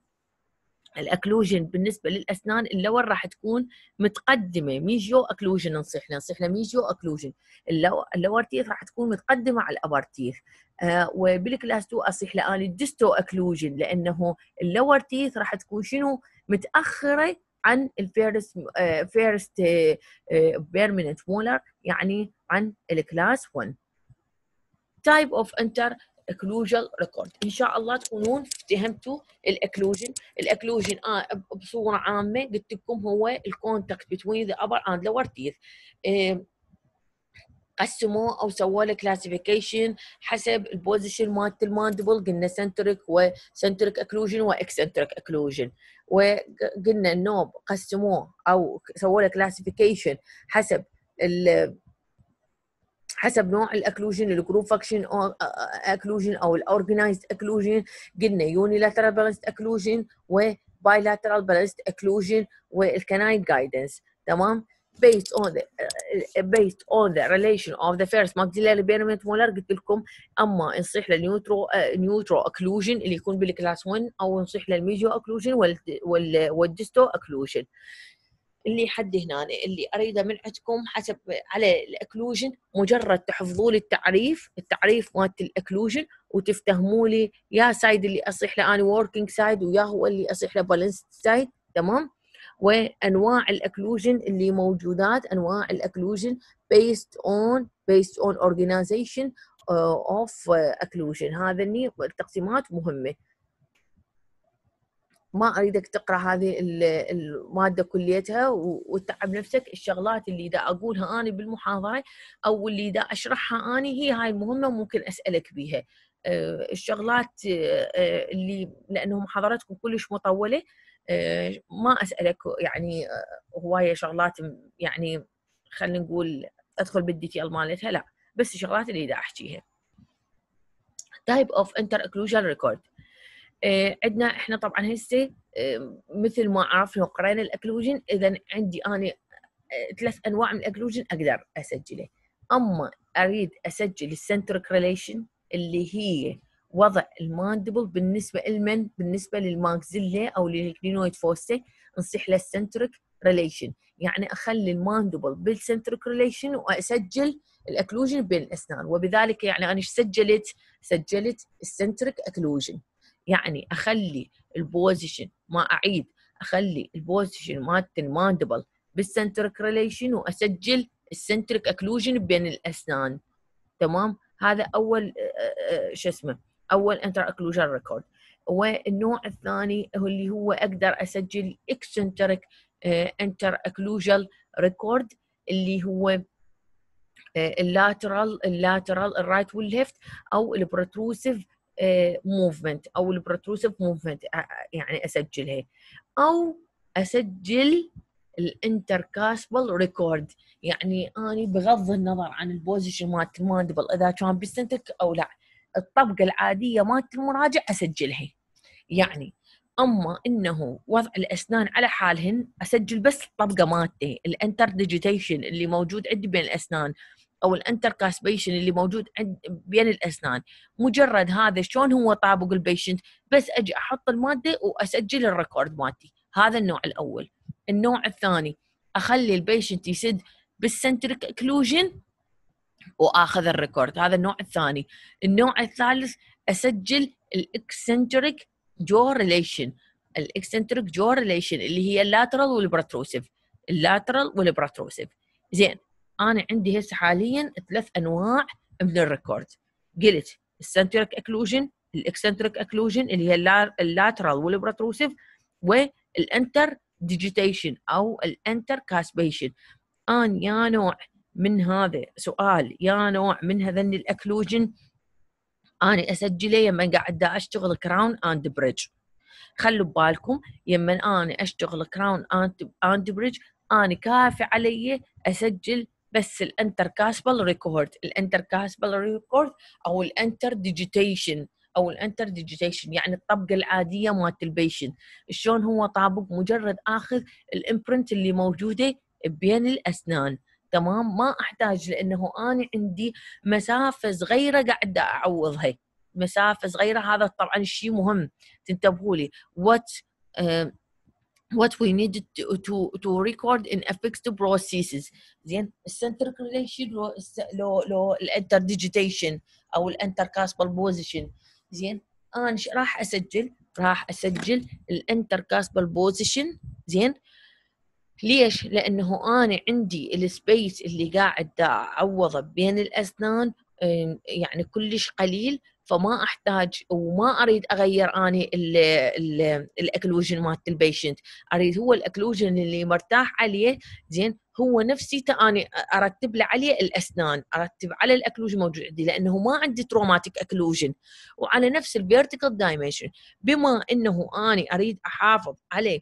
الاكلوجن بالنسبه للاسنان اللور راح تكون متقدمه ميجيو اكلوجن نصيح نصيح ميجيو اكلوجن اللور تيث راح تكون متقدمه على الابر تيث آه وبالكلاس 2 اصيح لالي ديستو اكلوجن لانه اللور تيث راح تكون شنو متاخره عن الفيرست آه، فيرست آه، بيرمننت مولر يعني عن الكلاس 1 تايب اوف انتر occlusal record ان شاء الله تكونون فهمتوا الاكلوجن الاكلوجن آه بصوره عامه قلت لكم هو الكونتاكت بتوين ذا ابر اند لور تيث قسموه او سووا له كلاسيفيكيشن حسب البوزيشن مالت الماندبل قلنا سنتريك وسنتريك اكلوجن واكسنتريك اكلوجن وقلنا النوب قسموه او سووا له كلاسيفيكيشن حسب ال حسب نوع الاكلوجين الجروب فاكشن او اكلوجين او الاورجنايزد اكلوجين قلنا يونيلاترال بالانسد اكلوجين وبايلاترال بالانسد اكلوجين والكنايد جايدنس تمام based on the uh, based on the relation of the first maxillary pyramid molar قلت لكم اما نصيح للنيوترو نيوترو اكلوجن اللي يكون بالكلاس 1 او نصيح للميجيو اكلوجن والديستو اكلوجن اللي حد هنا اللي اريده من عندكم حسب على الاكلوجن مجرد تحفظوا لي التعريف التعريف مالت الاكلوجن وتفتهموا لي يا سايد اللي اصيح له انا وركينج سايد ويا هو اللي اصيح له بالانس سايد تمام وانواع الاكلوجن اللي موجودات انواع الاكلوجن بيست اون آه، بيست اون آه، اورجنايزيشن اوف اكلوجن هذا التقسيمات مهمه ما اريدك تقرا هذه الماده كليتها وتتعب نفسك الشغلات اللي دا اقولها انا بالمحاضره او اللي دا اشرحها انا هي هاي المهمه ممكن اسالك بيها آه، الشغلات آه، آه، اللي لانه محاضرتكم كلش مطوله ما اسالك يعني هوايه شغلات يعني خلينا نقول ادخل بالديتيل مالتها لا بس الشغلات اللي دا احكيها تايب اوف انتر اكلوجال ريكورد آه، عندنا احنا طبعا هسه آه، مثل ما عرفنا وقرينا الاكلوجن اذا عندي انا آه، ثلاث انواع من الاكلوجن اقدر اسجله اما اريد اسجل السنتريك ريليشن اللي هي وضع الماندبل بالنسبه لمن بالنسبه للماكزيلا او للكلينويد فوسته نصيح له السنتريك ريليشن يعني اخلي الماندبل بالسنتريك ريليشن واسجل الاكلوجن بين الاسنان وبذلك يعني انا سجلت سجلت السنتريك اكلوجن يعني اخلي البوزيشن ما اعيد اخلي البوزيشن مالت الماندبل بالسنتريك ريليشن واسجل السنتريك اكلوجن بين الاسنان تمام هذا اول آه، آه، آه، شو اسمه اول انتر اكلوجن ريكورد والنوع الثاني هو اللي هو اقدر اسجل اكسنتريك انتر اكلوجن ريكورد اللي هو اللاترال اللاترال الرايت والليفت او البروتروسيف موفمنت آه، او البروتروسيف موفمنت آه، آه، يعني اسجلها او اسجل الانتر ريكورد يعني اني بغض النظر عن البوزيشن مالت الماندبل اذا كان بالسنتك او لا الطبقه العاديه مالت المراجع اسجلها يعني اما انه وضع الاسنان على حالهن اسجل بس الطبقه مالتي الانتر ديجيتيشن اللي موجود عندي بين الاسنان او الانتر كاسبيشن اللي موجود عند بين الاسنان مجرد هذا شلون هو طابق البيشنت بس اجي احط الماده واسجل الريكورد مالتي هذا النوع الاول النوع الثاني اخلي البيشنت يسد بالسنتريك اكلوجن واخذ الريكورد هذا النوع الثاني النوع الثالث اسجل الاكسنتريك جو ريليشن الاكسنتريك جو ريليشن اللي هي اللاترال والبروتروسيف اللاترال والبراتروسيف زين انا عندي هسه حاليا ثلاث انواع من الريكورد قلت السنتريك اكلوجن الاكسنتريك اكلوجن اللي هي اللاترال والبروتروسيف والانتر ديجيتيشن او الانتر كاسبيشن ان يا نوع من هذا سؤال يا نوع من هذن الاكلوجن اني اسجله يما قاعد اشتغل كراون اند بريدج خلوا ببالكم يما انا اشتغل كراون اند بريدج اني كافي علي اسجل بس الانتر كاسبل ريكورد الانتر كاسبل ريكورد او الانتر ديجيتيشن او الانتر ديجيتيشن يعني الطبقه العاديه مالت البيشن شلون هو طابق مجرد اخذ الامبرنت اللي موجوده بين الاسنان تمام ما احتاج لانه انا عندي مسافه صغيره قاعده اعوضها مسافه صغيره هذا طبعا شيء مهم تنتبهوا لي وات what we need to, to, to record in a fixed processes زين السنتريك ريليشن لو لو لو الانتر ديجيتيشن او الانتر كاسبال بوزيشن زين انا راح اسجل راح اسجل الانتر كاسبال بوزيشن زين ليش؟ لانه انا عندي السبيس اللي قاعد اعوضه بين الاسنان يعني كلش قليل فما احتاج وما اريد اغير اني الاكلوجن مالت البيشنت اريد هو الاكلوجن اللي مرتاح عليه زين هو نفسيته اني ارتب له عليه الاسنان ارتب على الاكلوجن موجود عندي لانه ما عندي تروماتيك اكلوجن وعلى نفس الفيرتيكال دايمنشن بما انه اني اريد احافظ عليه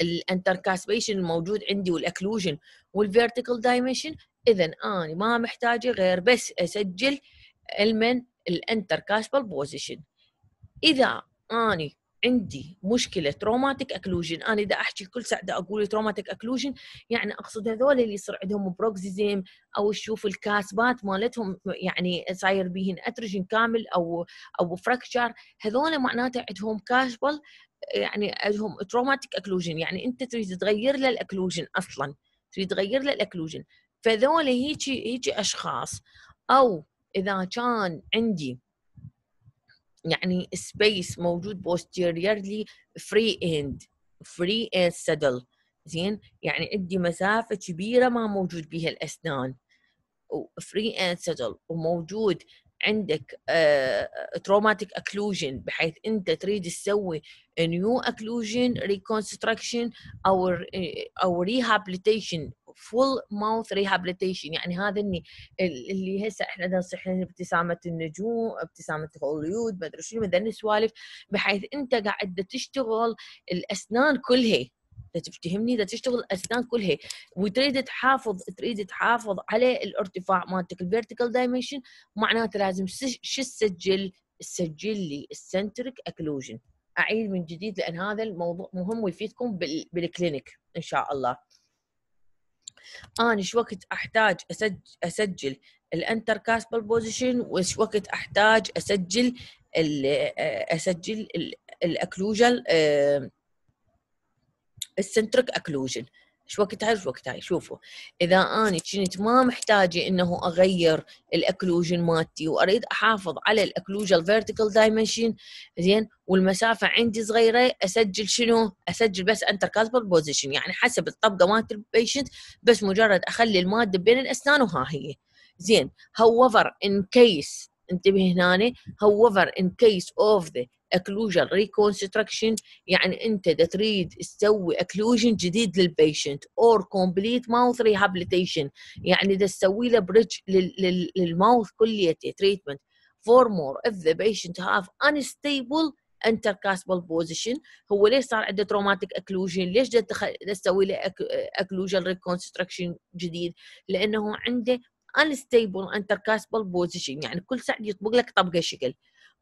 الانتركاسبيشن الموجود عندي والاكلوجن والفيرتيكال دايمنشن اذا انا ما محتاجه غير بس اسجل المن الانتر بوزيشن اذا اني عندي مشكله تروماتيك اكلوجن انا دا احكي كل ساعه دا اقول تروماتيك اكلوجن يعني اقصد هذول اللي يصير عندهم بروكسيزم او تشوف الكاسبات مالتهم يعني صاير بيهن اترجن كامل او او فراكشر هذول معناته عندهم كاسبل يعني عندهم تروماتيك اكلوجن يعني انت تريد تغير له الاكلوجن اصلا تريد تغير له الاكلوجن فذول هيجي هيجي اشخاص او اذا كان عندي يعني سبيس موجود posteriorly فري اند فري اند سدل زين يعني عندي مسافة كبيرة ما موجود بها الأسنان وفري اند سدل وموجود عندك تروماتيك آه، اكلوجن بحيث انت تريد تسوي نيو اكلوجن ريكونستراكشن او آه، او ريهابليتيشن فول ماوث ريهابليتيشن يعني هذا اللي, اللي هسه احنا نصيحين ابتسامه النجوم ابتسامه هوليود ما ادري شنو سوالف السوالف بحيث انت قاعد تشتغل الاسنان كلها لا تفتهمني لا تشتغل اسنان كلها وتريد تحافظ تريد تحافظ على الارتفاع مالتك الفيرتيكال دايمنشن معناته لازم شو تسجل تسجل لي السنتريك اكلوجن اعيد من جديد لان هذا الموضوع مهم ويفيدكم بالكلينيك ان شاء الله انا ايش وقت احتاج اسجل اسجل الانتر كاسبل بوزيشن وايش وقت احتاج اسجل الـ اسجل الاكلوجل السنتريك اكلوجن ايش وقت هاي ايش وقت هاي شوفوا اذا انا كنت ما محتاجه انه اغير الاكلوجن مالتي واريد احافظ على الاكلوجن فيرتيكال دايمنشن زين والمسافه عندي صغيره اسجل شنو؟ اسجل بس انتر كاسبل بوزيشن يعني حسب الطبقه مالت البيشنت بس مجرد اخلي الماده بين الاسنان وها هي زين هاوفر ان كيس انتبه هنا هاوفر ان كيس اوف ذا اكلوجن ريكونستراكشن يعني انت دا تريد تسوي اكلوجن جديد للبيشنت اور كومبليت ماوث ريهابليتيشن يعني دا تسوي له بريدج للماوث كليته تريتمنت فور مور ذا بيشنت هاف have unstable انتركاسبل بوزيشن هو ليش صار عنده تروماتيك اكلوجن ليش دا تسوي له اكلوجن ريكونستراكشن جديد لانه عنده unstable intercaspal position يعني كل ساعه يطبق لك طبقه شكل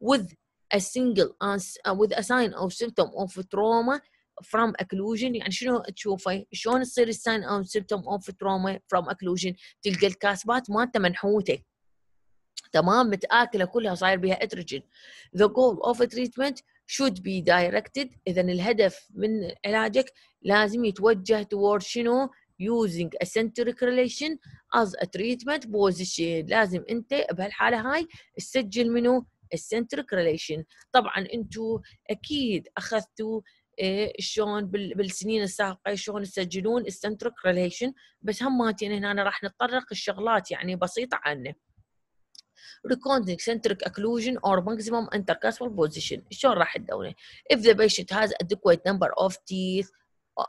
with a single uh, with a sign or symptom of trauma from occlusion يعني شنو تشوفه شلون تصير sign of symptom of trauma from occlusion تلقى الكاسبات مالته منحوته تمام متاكله كلها صاير بها اترجن the goal of a treatment should be directed اذا الهدف من علاجك لازم يتوجه towards شنو using a centric relation as a treatment position لازم انت بهالحاله هاي تسجل منو السنتريك ريليشن طبعا انتم اكيد اخذتوا آه، شلون بالسنين السابقه شلون تسجلون السنتريك ريليشن بس هماتين هم هنا راح نتطرق الشغلات يعني بسيطه عنه recording centric occlusion or maximum intercostal position شلون راح تدونه if the patient has adequate number of teeth آه،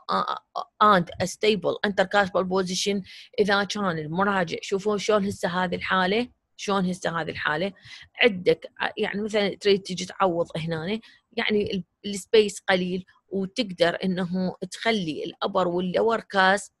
آه، and a stable intercostal position اذا كان المراجع شوفوا شلون هسه هذه الحاله شلون هسه هذه الحاله عندك يعني مثلا تريد تجي تعوض هنا يعني السبيس قليل وتقدر انه تخلي الابر واللور كاست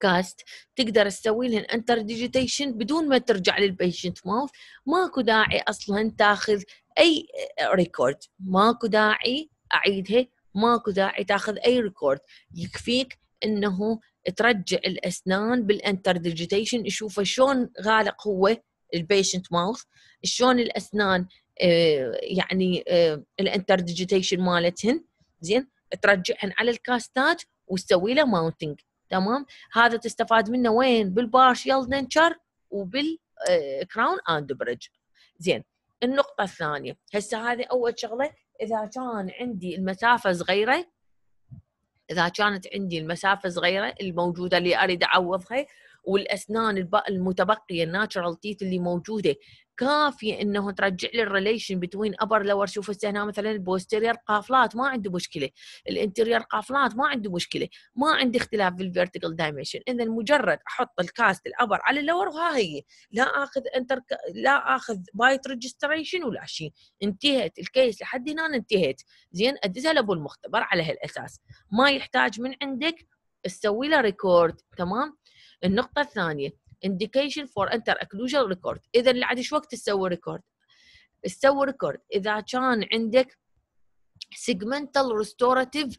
كاست تقدر تسوي لهم انتر ديجيتيشن بدون ما ترجع للبيشنت ماوث ماكو داعي اصلا تاخذ اي ريكورد ماكو داعي اعيدها ماكو داعي تاخذ اي ريكورد يكفيك انه ترجع الاسنان بالانتر ديجيتيشن يشوفه شلون غالق هو البيشنت ماوث شلون الاسنان آه، يعني آه، الانتر ديجيتيشن مالتهن زين ترجعهن على الكاستات وتسوي له ماونتنج تمام هذا تستفاد منه وين بالبارشيال دنتشر وبالكراون اند بريدج زين النقطة الثانية هسه هذه أول شغلة إذا كان عندي المسافة صغيرة اذا كانت عندي المسافه صغيره الموجوده اللي اريد اعوضها والاسنان المتبقيه الناتشرال تيث اللي موجوده كافيه انه ترجع لي الريليشن بتوين ابر لور شوف هسه هنا مثلا البوستيرير قافلات ما عنده مشكله الانتيرير قافلات ما عنده مشكله ما عندي اختلاف الفيرتيكال دايمنشن اذا مجرد احط الكاست الابر على اللور وها هي لا اخذ انتر لا اخذ بايت ريجستريشن ولا شيء انتهت الكيس لحد هنا انتهت زين ادزها لابو المختبر على هالاساس ما يحتاج من عندك تسوي له ريكورد تمام النقطه الثانيه indication for inter interocclusal record اذا اللي ايش وقت تسوي ريكورد تسوي ريكورد اذا كان عندك segmental restorative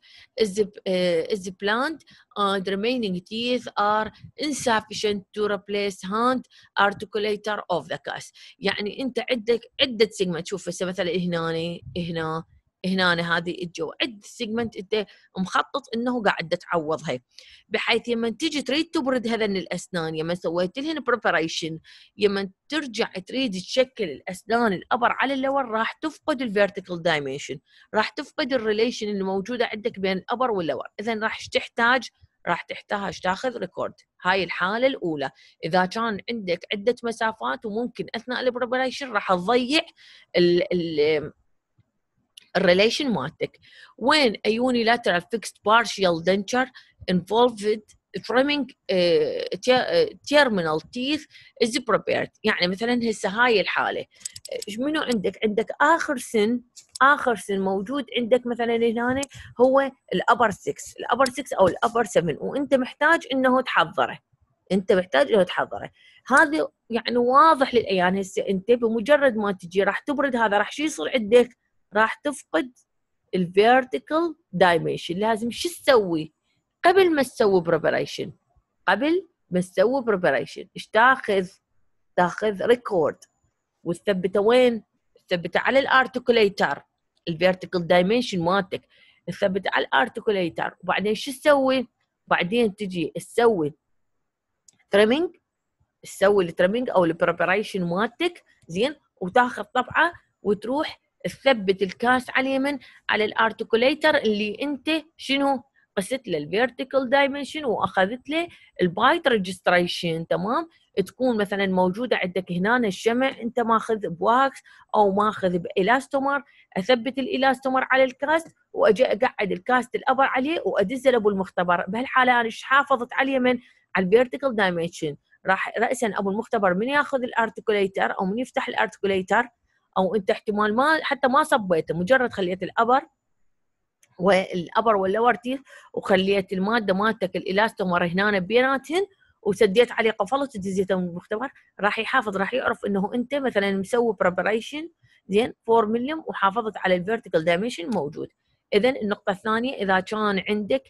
is, uh, is planned and remaining teeth are insufficient to replace hand articulator of the cast يعني انت عندك عده سيجمنت شوف هسه مثلا هنا هنا هنا هذه الجو عد السيجمنت انت مخطط انه قاعد تعوضها بحيث لما تجي تريد تبرد هذن الاسنان لما سويت لهن بريبريشن لما ترجع تريد تشكل الاسنان الابر على اللور راح تفقد الفيرتيكال دايمنشن راح تفقد الريليشن اللي موجوده عندك بين الابر واللور اذا راح تحتاج راح تحتاج تاخذ ريكورد هاي الحاله الاولى اذا كان عندك عده مسافات وممكن اثناء البريبريشن راح تضيع ال ال الريليشن مالتك وين اي unilateral fixed partial denture involved framing آه، آه، terminal teeth is prepared يعني مثلا هسه هاي الحاله منو آه، عندك عندك اخر سن اخر سن موجود عندك مثلا هنا هو الابر 6 الابر 6 او الابر 7 وانت محتاج انه تحضره انت محتاج انه تحضره هذا يعني واضح للعيان هسه انت بمجرد ما تجي راح تبرد هذا راح شو يصير عندك راح تفقد الفيرتيكال دايمنشن لازم شو تسوي قبل ما تسوي بريبريشن قبل ما تسوي بريبريشن ايش تاخذ تاخذ ريكورد وتثبته وين تثبته على الارتكوليتر الفيرتيكال دايمنشن مالتك تثبت على الارتكوليتر وبعدين شو تسوي بعدين تجي تسوي تريمينج تسوي التريمينج او البريبريشن مالتك زين وتاخذ طبعه وتروح تثبت الكاس على اليمين على الارتكوليتر اللي انت شنو قست له الفيرتيكال دايمنشن واخذت له البايت ريجستريشن تمام تكون مثلا موجوده عندك هنا الشمع انت ماخذ بواكس او ماخذ بالاستومر اثبت الالاستومر على الكاست واجي اقعد الكاست الابر عليه وادزه لابو المختبر بهالحاله انا ايش حافظت على اليمين على الفيرتيكال دايمنشن راح راسا ابو المختبر من ياخذ الارتكوليتر او من يفتح الارتكوليتر او انت احتمال ما حتى ما صبيته مجرد خليت الابر والابر واللور تيث وخليت الماده مالتك الالاستومر هنا بيناتهن وسديت عليه قفلت ودزيته من المختبر راح يحافظ راح يعرف انه انت مثلا مسوي بريبريشن زين 4 مليم وحافظت على الفيرتيكال دايمنشن موجود اذا النقطه الثانيه اذا كان عندك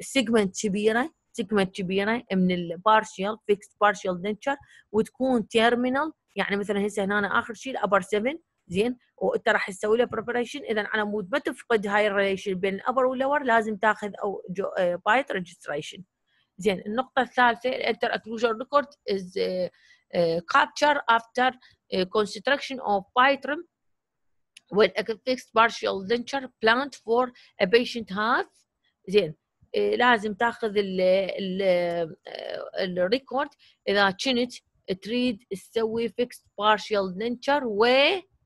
سيجمنت آه، كبيره سيجمنت كبيره من البارشال فيكس بارشال دنتشر وتكون تيرمينال يعني مثلا هسه هنا اخر شيء الابر 7 زين وانت راح تسوي له بريبريشن اذا على مود ما تفقد هاي الريليشن بين الابر واللور لازم تاخذ او بايت آه، ريجستريشن زين النقطه الثالثه الانتر اكلوجر ريكورد از كابتشر after آه، construction of بايت with a fixed partial denture plant for a patient has زين آه، لازم تاخذ الريكورد اذا كنت تريد تسوي فيكس بارشال دنتشر و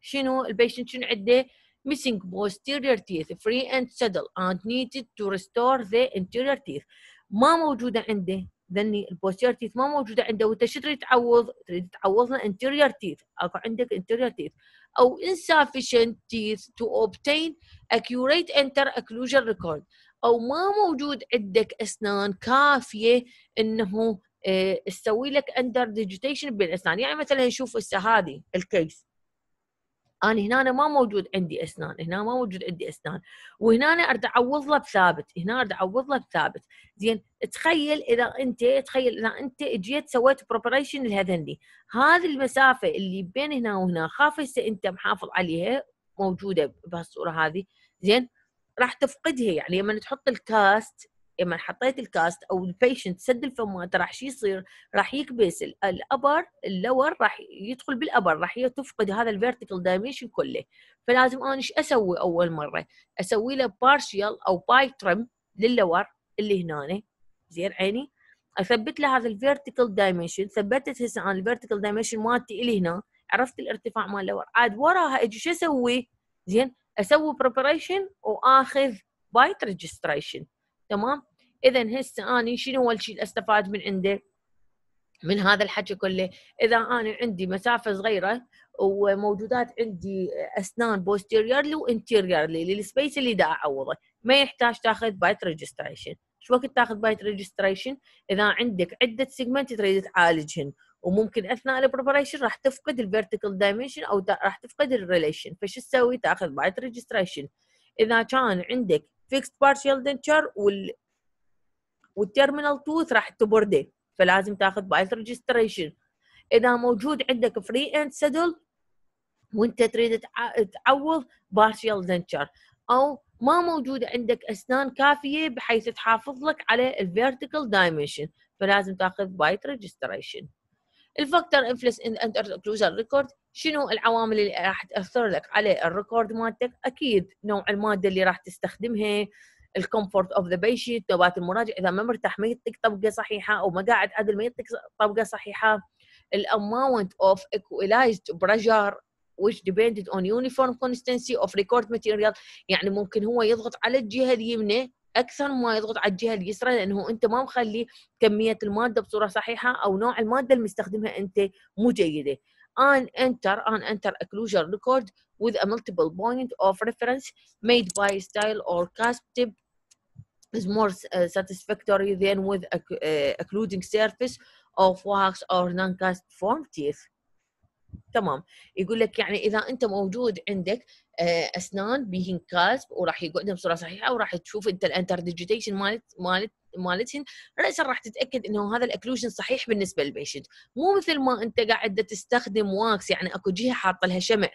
شنو البيشنت شنو عنده missing posterior teeth free and سدل and needed to restore the anterior teeth ما موجوده عنده ذني البوستيرير تيث ما موجوده عنده وانت شو تريد تعوض؟ تريد تعوض له انتيرير تيث اكو عندك انتيرير تيث او insufficient تيث تو اوبتين اكيوريت انتر اكلوجر ريكورد او ما موجود عندك اسنان كافيه انه آه، تسوي لك اندر ديجيتيشن بالاسنان يعني مثلا نشوف هسه هذه الكيس انا هنا ما موجود عندي اسنان هنا ما موجود عندي اسنان وهنا ارد اعوض له بثابت هنا ارد اعوض له بثابت زين تخيل اذا انت تخيل اذا انت اجيت سويت بريبريشن الهذني هذه المسافه اللي بين هنا وهنا خاف هسه انت محافظ عليها موجوده بهالصوره هذه زين راح تفقدها يعني لما تحط الكاست لما حطيت الكاست او البيشنت سد الفمات راح شو يصير راح يكبس الابر اللور راح يدخل بالابر راح تفقد هذا الفيرتيكال دايمنشن كله فلازم انا ايش اسوي اول مره اسوي له بارشيال او باي ترم للور اللي هنا زين عيني اثبت له هذا الفيرتيكال دايمنشن ثبتت هسه انا الفيرتيكال دايمنشن مالتي اللي هنا عرفت الارتفاع مال اللور عاد وراها اجي شو اسوي زين اسوي بريبريشن واخذ بايت ريجستريشن تمام اذا هسه اني شنو اول شيء استفاد من عنده من هذا الحكي كله اذا انا عندي مسافه صغيره وموجودات عندي اسنان بوستيريرلي وانتيريرلي للسبيس اللي دا اعوضه ما يحتاج تاخذ بايت ريجستريشن شو وقت تاخذ بايت ريجستريشن اذا عندك عده سيجمنت تريد تعالجهن وممكن اثناء البريبريشن راح تفقد الفيرتيكال دايمنشن او راح تفقد الريليشن فش تسوي تاخذ بايت ريجستريشن اذا كان عندك فيكست بارشال دنتشر والترمينال توث راح تبرده فلازم تاخذ بايث ريجستريشن اذا موجود عندك فري اند سدل وانت تريد تعوض بارشال دنتشر او ما موجود عندك اسنان كافيه بحيث تحافظ لك على الفيرتيكال دايمنشن فلازم تاخذ بايت ريجستريشن الفاكتور انفلس انتر اوكلوزال ريكورد شنو العوامل اللي راح تاثر لك على الريكورد مالتك اكيد نوع الماده اللي راح تستخدمها الكومفورت اوف ذا بيشنت نوبات المراجع اذا ما مرتاح ما يعطيك طبقه صحيحه او ما قاعد عدل ما يعطيك طبقه صحيحه الاماونت اوف equalized بريجر which depended on uniform consistency of record material يعني ممكن هو يضغط على الجهه اليمنى اكثر ما يضغط على الجهه اليسرى لانه انت ما مخلي كميه الماده بصوره صحيحه او نوع الماده اللي مستخدمها انت مو جيده and enter and enter a closure record with a multiple point of reference made by style or cusp tip is more uh, satisfactory than with a, uh, occluding surface of wax or non-cast form teeth. تمام يقول لك يعني اذا انت موجود عندك آه، اسنان بهن كاسب وراح يقعدن بصوره صحيحه وراح تشوف انت الانتر ديجيتيشن مالت مالت مالتهن راسا راح تتاكد انه هذا الاكلوجن صحيح بالنسبه للبيشنت مو مثل ما انت قاعد تستخدم واكس يعني اكو جهه حاطه لها شمع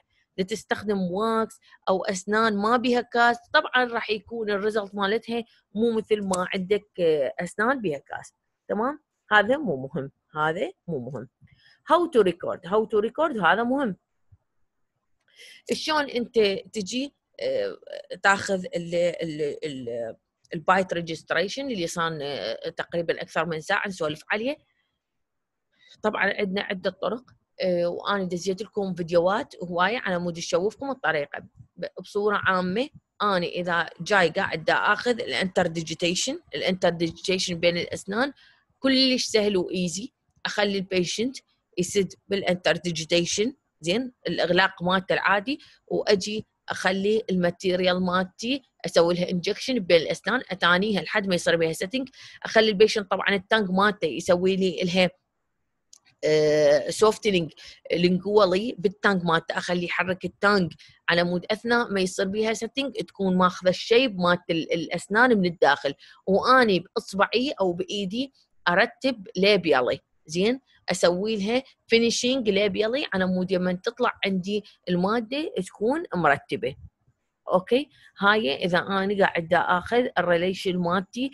تستخدم واكس او اسنان ما بها كاس طبعا راح يكون الريزلت مالتها مو مثل ما عندك آه، اسنان بها كاس تمام هذا مو مهم هذا مو مهم هاو تو ريكورد هاو تو ريكورد هذا مهم شلون انت تجي آه، تاخذ ال ال ال البايت ريجستريشن اللي صار آه، تقريبا اكثر من ساعه نسولف عليه طبعا عندنا عده طرق آه، وانا دزيت لكم فيديوهات هوايه على مود تشوفكم الطريقه بصوره عامه انا اذا جاي قاعد اخذ الانتر ديجيتيشن الانتر ديجيتيشن بين الاسنان كلش سهل وايزي اخلي البيشنت يسد بالانترديجيتيشن زين الاغلاق مالته العادي واجي اخلي الماتيريال مالتي اسوي لها انجكشن بين الاسنان اتانيها لحد ما يصير بها سيتنج اخلي البيشنت طبعا التانك مالته يسوي لي لها سوفتنج لينجوالي بالتانج مالته اخليه يحرك التانج على مود اثناء ما يصير بها سيتنج تكون ماخذه الشيب مالت الاسنان من الداخل واني باصبعي او بايدي ارتب ليبيالي زين اسوي لها فينيشنج ليبيلي على مود لما تطلع عندي الماده تكون مرتبه اوكي هاي اذا انا قاعده اخذ الريليشن مالتي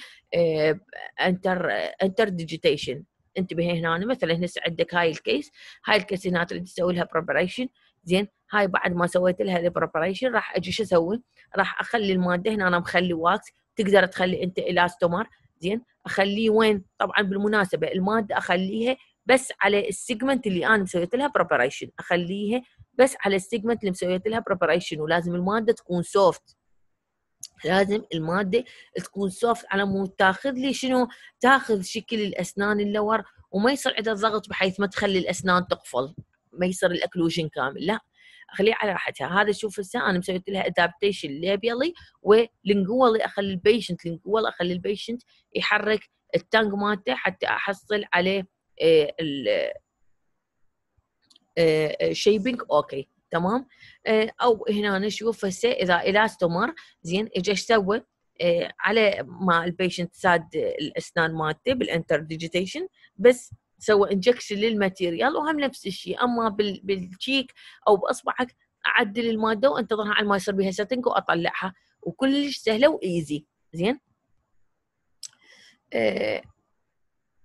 انتر انتر ديجيتيشن انتبهي هنا مثلا هنا عندك هاي الكيس هاي الكيس هنا تريد تسوي لها بريبريشن زين هاي بعد ما سويت لها البريبريشن راح اجي شو اسوي؟ راح اخلي الماده هنا انا مخلي واكس تقدر تخلي انت الاستومر زين اخليه وين؟ طبعا بالمناسبه الماده اخليها بس على السيجمنت اللي انا مسويت لها بريبريشن اخليها بس على السيجمنت اللي مسويت لها بريبريشن ولازم الماده تكون سوفت لازم الماده تكون سوفت على مو تاخذ لي شنو تاخذ شكل الاسنان اللور وما يصير عندها ضغط بحيث ما تخلي الاسنان تقفل ما يصير الاكلوجن كامل لا اخليه على راحتها هذا شوف هسه انا مسويت لها ادابتيشن ليبيلي والنقولي اخلي البيشنت النقول اخلي البيشنت يحرك التانج مالته حتى احصل عليه شيبنج آه، اوكي آه، آه، تمام او هنا نشوف هسه اذا الاستمر زين اجى ايش سوى على ما البيشنت ساد الاسنان مالته بالانتر ديجيتيشن بس سوى انجكشن للماتيريال وهم نفس الشيء اما بالشيك او باصبعك اعدل الماده وانتظرها على ما يصير بها سيتنج واطلعها وكلش سهله وايزي زين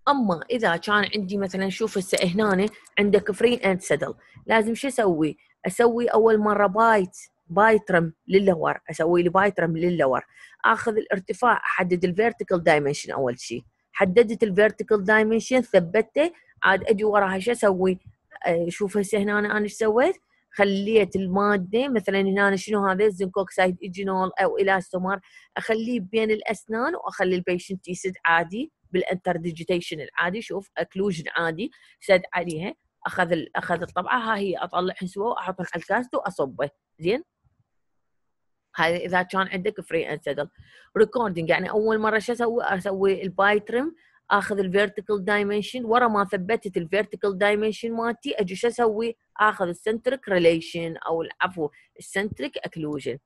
اما اذا كان عندي مثلا شوف هسه هنا عندك فري اند سدل لازم شو اسوي؟ اسوي اول مره بايت بايترم للور اسوي لي بايترم للور اخذ الارتفاع احدد الفيرتيكال دايمنشن اول شيء حددت الفيرتيكال دايمنشن ثبتته عاد اجي وراها شو اسوي؟ آه، شوف هسه هنا انا ايش سويت؟ خليت الماده مثلا هنا شنو هذا الزنك اوكسايد ايجينول او الاستومر اخليه بين الاسنان واخلي البيشنت يسد عادي بالانترديجيتيشن العادي شوف اكلوجن عادي سد عليها اخذ اخذ الطبعه ها هي اطلع حسوه واحطها على الكاست واصبه زين هذا اذا كان عندك فري اند سدل ريكوردنج يعني اول مره شو اسوي اسوي الباي ترم اخذ الفيرتيكال دايمنشن ورا ما ثبتت الفيرتيكال دايمنشن مالتي اجي شو اسوي اخذ السنتريك ريليشن او عفوا السنتريك اكلوجن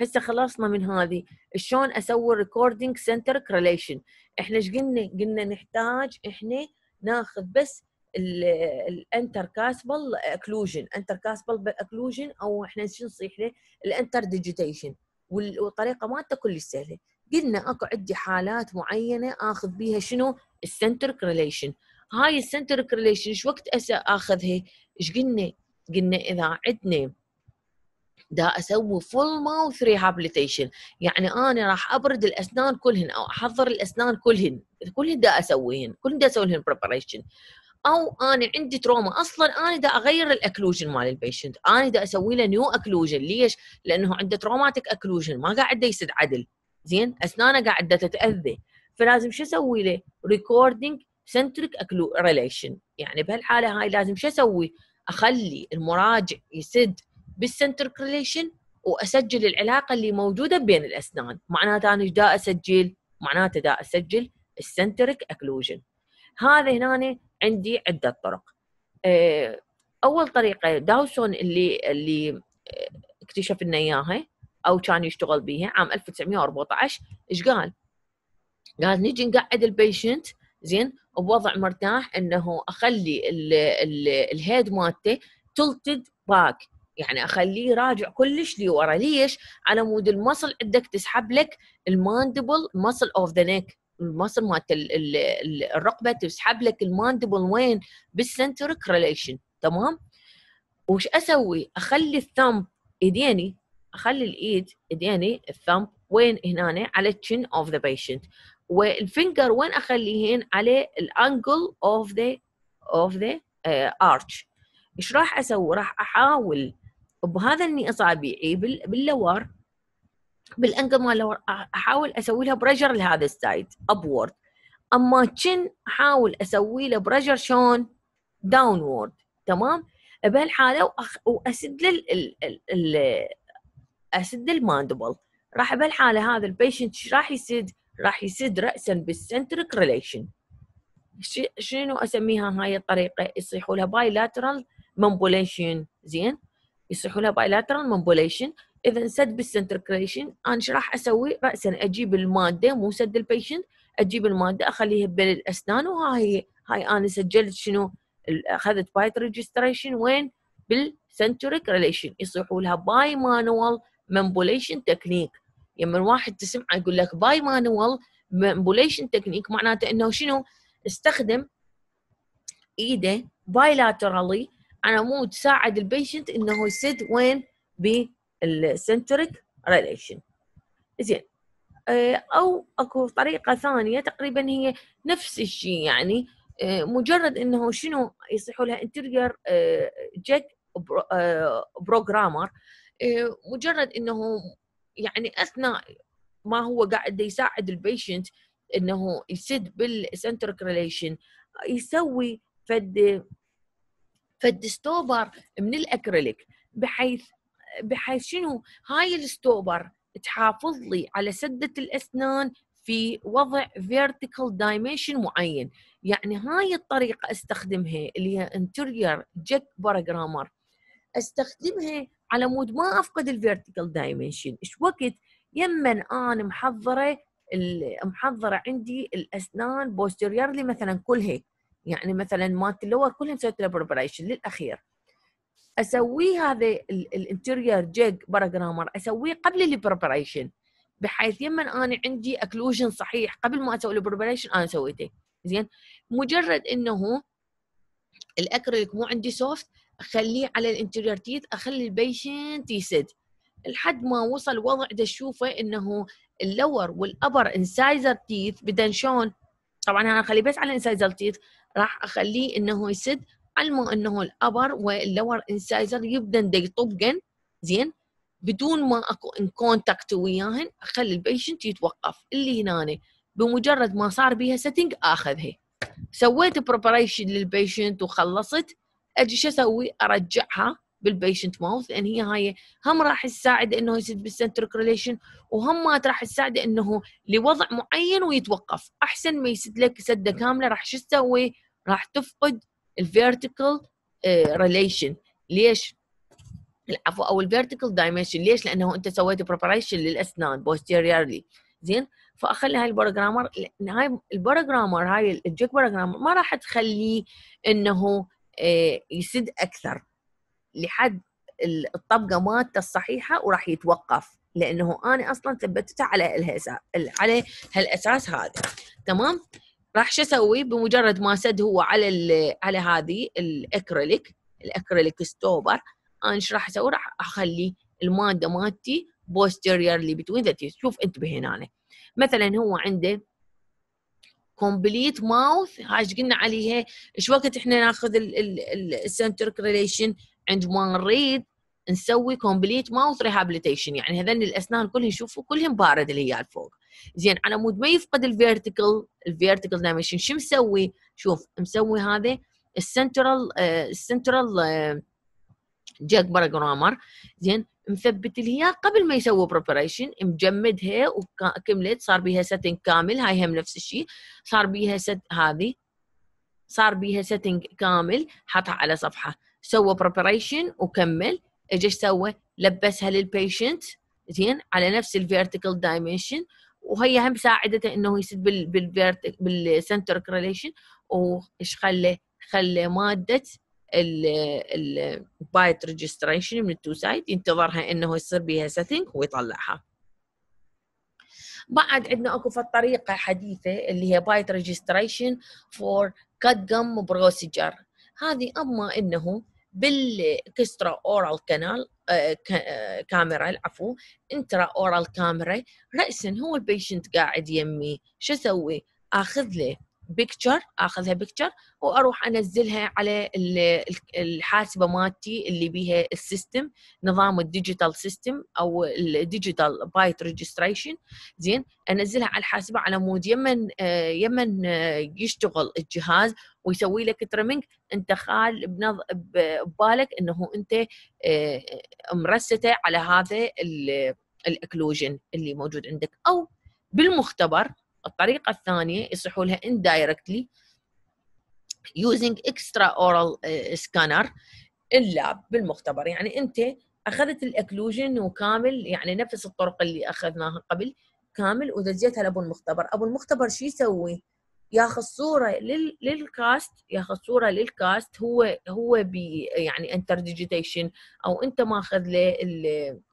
هسه خلصنا من هذه شلون اسوي ريكوردينج سنترك ريليشن احنا ايش قلنا قلنا نحتاج احنا ناخذ بس الانتر كاسبل اكلوجن انتر كاسبل اكلوجن او احنا شو نصيح له الانتر ديجيتيشن والطريقه مالته كلش سهله قلنا اكو عندي حالات معينه اخذ بيها شنو السنترك ريليشن هاي السنترك ريليشن ايش وقت اخذها ايش قلنا قلنا اذا عندنا دا اسوي فول ماوث ريهابليتيشن يعني انا راح ابرد الاسنان كلهن او احضر الاسنان كلهن كلهن دا اسويهن كلهن دا اسوي لهن بريبريشن او انا عندي تروما اصلا انا دا اغير الاكلوجن مال البيشنت انا دا اسوي له نيو اكلوجن ليش لانه عنده تروماتيك اكلوجن ما قاعد يسد عدل زين اسنانه قاعده تتاذى فلازم شو اسوي له ريكوردينج سنتريك اكلو ريليشن يعني بهالحاله هاي لازم شو اسوي اخلي المراجع يسد بالسنتر ريليشن واسجل العلاقه اللي موجوده بين الاسنان معناته انا ايش دا اسجل معناته دا اسجل السنترك اكلوجن هذا هنا عندي عده طرق آه، اول طريقه داوسون اللي اللي آه، اكتشف لنا اياها او كان يشتغل بيها عام 1914 ايش قال؟ قال نجي نقعد البيشنت زين بوضع مرتاح انه اخلي الهيد مالته تلتد باك يعني اخليه راجع كلش لي ورا ليش على مود المصل عندك تسحب لك الماندبل مصل اوف ذا نيك المصل مالت الرقبه تسحب لك الماندبل وين بالسنتر ريليشن تمام وش اسوي اخلي الثمب ايديني اخلي الايد ايديني الثمب وين هنا على chin اوف ذا بيشنت والفينجر وين اخليهن على الانجل اوف ذا اوف ذا ارتش ايش راح اسوي راح احاول بهذا اني اصابعي باللور بالانقل مال اللور احاول اسوي لها برجر لهذا السايد ابورد اما تشن احاول اسوي له برجر شلون داونورد تمام بهالحاله وأخ... واسد لل ال... ال... اسد الماندبل راح بهالحاله هذا البيشنت راح يسد راح يسد راسا بالسنتريك ريليشن شنو اسميها هاي الطريقه يصيحوا لها بايلاترال مامبوليشن زين يصيحوا لها بايلاترال مانبوليشن اذا سد بالسنتركريشن انا ايش راح اسوي؟ راسا اجيب الماده مو سد البيشنت اجيب الماده اخليها بين الاسنان وها هي هاي انا سجلت شنو اخذت بايت ريجستريشن وين؟ بالسنتريك ريليشن يصيحوا لها باي مانوال مانبوليشن تكنيك لما واحد تسمعه يقول لك باي مانوال مانبوليشن تكنيك معناته انه شنو؟ استخدم ايده بايلاترالي على مود تساعد البيشنت انه يسد وين بالسنتريك ريليشن زين آه، او اكو طريقه ثانيه تقريبا هي نفس الشيء يعني آه، مجرد انه شنو يصيحوا لها انتريور جيك بروجرامر مجرد انه يعني اثناء ما هو قاعد يساعد البيشنت انه يسد بالسنتريك ريليشن يسوي فد فالدستوبر من الاكريليك بحيث بحيث شنو هاي الستوبر تحافظ لي على سده الاسنان في وضع فيرتيكال دايمنشن معين يعني هاي الطريقه استخدمها اللي هي انتيرير جيك باراجرامر استخدمها على مود ما افقد الفيرتيكال دايمنشن ايش وقت يمن انا محضره محضره عندي الاسنان بوستيريرلي مثلا كلها يعني مثلا مالت اللور كلها مسويت له بريبريشن للاخير اسوي هذا الانتيريور جيج باراجرامر اسويه قبل البريبريشن بحيث يمن انا عندي اكلوجن صحيح قبل ما اسوي البريبريشن انا سويته زين مجرد انه الاكريليك مو عندي سوفت اخليه على الانتيريور تيت اخلي البيشنت يسد لحد ما وصل وضع تشوفه انه اللور والابر انسايزر تيث بدن شلون طبعا انا اخليه بس على الانسايزر تيث راح اخليه انه يسد علمه انه الابر واللور انسايزر يبدا يطقن زين بدون ما اكو ان كونتاكت وياهن اخلي البيشنت يتوقف اللي هنا بمجرد ما صار بيها سيتنج اخذها سويت بريبريشن للبيشنت وخلصت اجي شو اسوي ارجعها بالبيشنت ماوث لان هي هاي هم راح تساعد انه يسد بالسنتريك ريليشن وهم ما راح تساعد انه لوضع معين ويتوقف احسن ما يسد لك سده كامله راح شو تسوي؟ راح تفقد الفيرتيكال ريليشن آه، ليش؟ العفو او الفيرتيكال دايمنشن ليش؟ لانه انت سويت بريبريشن للاسنان بوستيريرلي زين فاخلي هاي البروجرامر هاي البروجرامر هاي الجيك بروجرامر ما راح تخليه انه آه، يسد اكثر لحد الطبقه مالته الصحيحه وراح يتوقف لانه انا اصلا ثبتته على الهسا... على هالاساس هذا تمام راح شو اسوي بمجرد ما سد هو على ال... على هذه الاكريليك الاكريليك ستوبر انا ايش راح اسوي راح اخلي الماده مالتي بوستيريرلي بتوين ذا شوف انتبه هنا مثلا هو عنده كومبليت ماوث هاي قلنا عليها ايش وقت احنا ناخذ السنتريك ريليشن عند ما نريد نسوي كومبليت ماوث ريهابليتيشن يعني هذن الاسنان كلهم شوفوا كلهم بارد اللي هي الفوق زين على مود ما يفقد الفيرتيكال الفيرتيكال دايمنشن شو مسوي؟ شوف مسوي هذا السنترال السنترال جاك باراجرامر زين مثبت هي قبل ما يسوي بريبريشن مجمدها وكملت صار بيها سيتنج كامل هاي هم نفس الشيء صار بيها ست هذه صار بيها سيتنج كامل حطها على صفحه سوى بريبريشن وكمل اجى ايش سوى؟ لبسها للبيشنت زين على نفس الفيرتيكال دايمنشن وهي هم ساعدته انه يسد بال بالسنتر كريليشن وايش خلى؟ خلى ماده البايت ريجستريشن من التو سايد ينتظرها انه يصير بها سيتنج ويطلعها بعد عندنا اكو في طريقه حديثه اللي هي بايت ريجستريشن فور كات جم بروسيجر هذه اما انه بالكسترا اورال كانال كاميرا العفو انترا اورال كاميرا راسا هو البيشنت قاعد يمي شو اسوي؟ اخذ له بيكتشر اخذها بيكتشر واروح انزلها على الحاسبه مالتي اللي بيها السيستم نظام الديجيتال سيستم او الديجيتال بايت ريجستريشن زين انزلها على الحاسبه على مود يمن آه، يمن آه، يشتغل الجهاز ويسوي لك تريمينج انت خال بنظ... ببالك انه انت آه، مرسته على هذا الاكلوجن اللي موجود عندك او بالمختبر الطريقه الثانيه يصيحوا لها indirectly using extra oral آه، scanner الا بالمختبر يعني انت اخذت الاكلوجن وكامل يعني نفس الطرق اللي اخذناها قبل كامل ودزيتها لابو المختبر ابو المختبر شو يسوي ياخذ صوره لل... للكاست ياخذ صوره للكاست هو هو بي يعني انتر ديجيتيشن او انت ماخذ له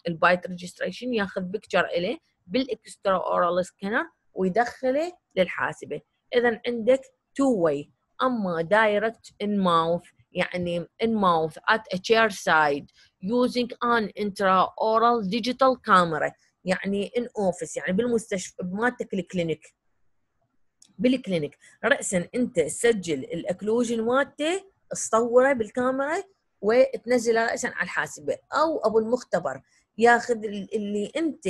البايت ريجستريشن ياخذ بكتشر له بالاكسترا اورال سكانر ويدخله للحاسبه اذا عندك تو واي اما دايركت ان ماوث يعني ماوث ات ا تشير سايد يوزنج ان انترا اورال ديجيتال كاميرا يعني ان اوفيس يعني بالمستشفى مالتك الكلينيك بالكلينيك راسا انت تسجل الاكلوجن مالته تصوره بالكاميرا وتنزله راسا على الحاسبه او ابو المختبر ياخذ اللي انت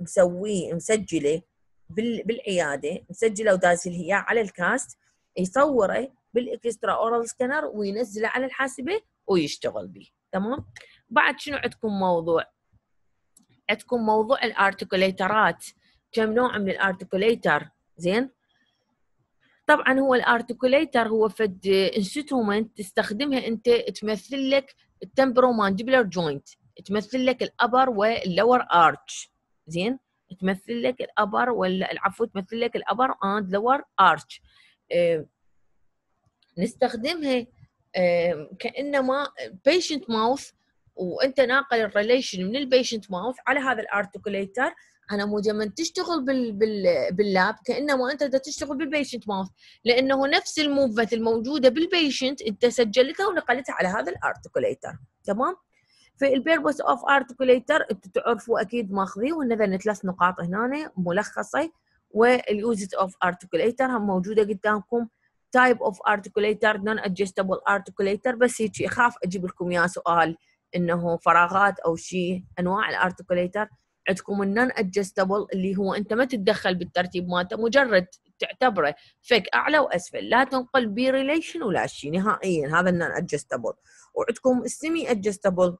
مسويه مسجله بالعياده مسجله ودازل هي على الكاست يصوره بالاكسترا اورال سكانر وينزله على الحاسبه ويشتغل به تمام بعد شنو عندكم موضوع عندكم موضوع الارتكوليترات كم نوع من الارتكوليتر زين طبعا هو الارتكوليتر هو فد انسترومنت تستخدمها انت تمثل لك التمبرو مانديبلر جوينت تمثل لك الابر واللور ارتش زين تمثل لك الابر ولا العفو تمثل لك الابر اند لور ارش نستخدمها كانما بيشنت ماوث وانت ناقل الريليشن من البيشنت ماوث على هذا الارتكوليتر انا موجه تشتغل بال بال باللاب كانما انت دا تشتغل بالبيشنت ماوث لانه نفس الموفمنت الموجوده بالبيشنت انت سجلتها ونقلتها على هذا الارتكوليتر تمام في البيربوس اوف ارتكوليتر انتم تعرفوا اكيد ماخذيه ونذن ثلاث نقاط هنا ملخصه واليوزز اوف ارتكوليتر هم موجوده قدامكم تايب اوف ارتكوليتر نون ادجستبل ارتكوليتر بس هيك اخاف اجيب لكم يا سؤال انه فراغات او شيء انواع الارتكوليتر عندكم النون ادجستبل اللي هو انت ما تتدخل بالترتيب مالته مجرد تعتبره فك اعلى واسفل لا تنقل بي ريليشن ولا شيء نهائيا هذا النون ادجستبل وعندكم السيمي ادجستبل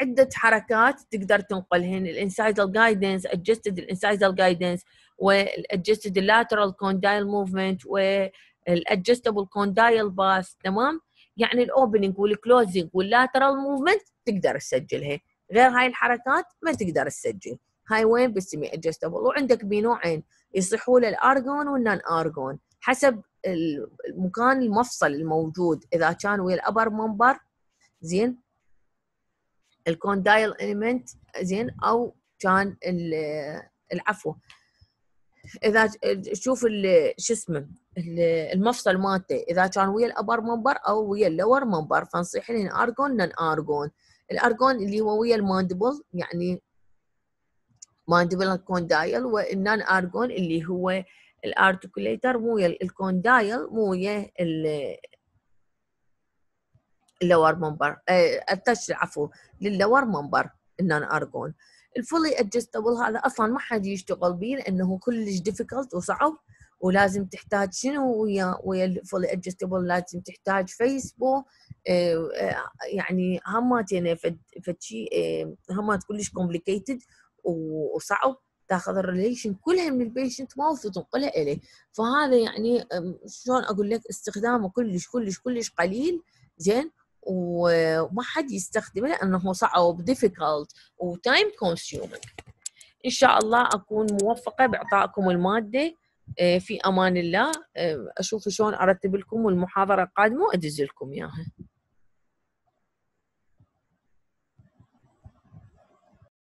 عده حركات تقدر تنقلهن الانسايدال جايدنس ادجستد الانسايدال جايدنس والادجستد اللاترال كوندايل موفمنت والادجستبل كوندايل باث تمام يعني الاوبننج والكلوزنج واللاترال موفمنت تقدر تسجلها غير هاي الحركات ما تقدر تسجل هاي وين بالسمي ادجستبل وعندك بنوعين يصيحوا له الارجون والنان ارجون حسب المكان المفصل الموجود اذا كان ويا الابر منبر زين الكوندايل اليمنت زين او كان العفو اذا تشوف شو اسمه المفصل مالته اذا كان ويا الابر منبر او ويا اللور منبر فنصيح لهن ارجون نن ارجون الارجون اللي هو ويا الماندبل يعني ماندبل كوندايل والنان ارجون اللي هو الارتكوليتر مو ويا الكوندايل مو ويا اللور منبر التش إيه، عفوا للور منبر النون ارجون الفولي ادجستبل هذا اصلا ما حد يشتغل به لانه كلش ديفيكلت وصعب ولازم تحتاج شنو ويا ويا الفولي ادجستبل لازم تحتاج فيسبو إيه، إيه، يعني, يعني فد شيء همات كلش كومبليكيتد وصعب تاخذ الريليشن كلها من البيشنت ماوث وتنقلها اليه فهذا يعني شلون اقول لك استخدامه كلش كلش كلش قليل زين وما حد يستخدمه لانه صعب difficult time consuming ان شاء الله اكون موفقه باعطائكم الماده آه، في امان الله آه، اشوف شلون ارتب لكم المحاضره القادمه وادز لكم اياها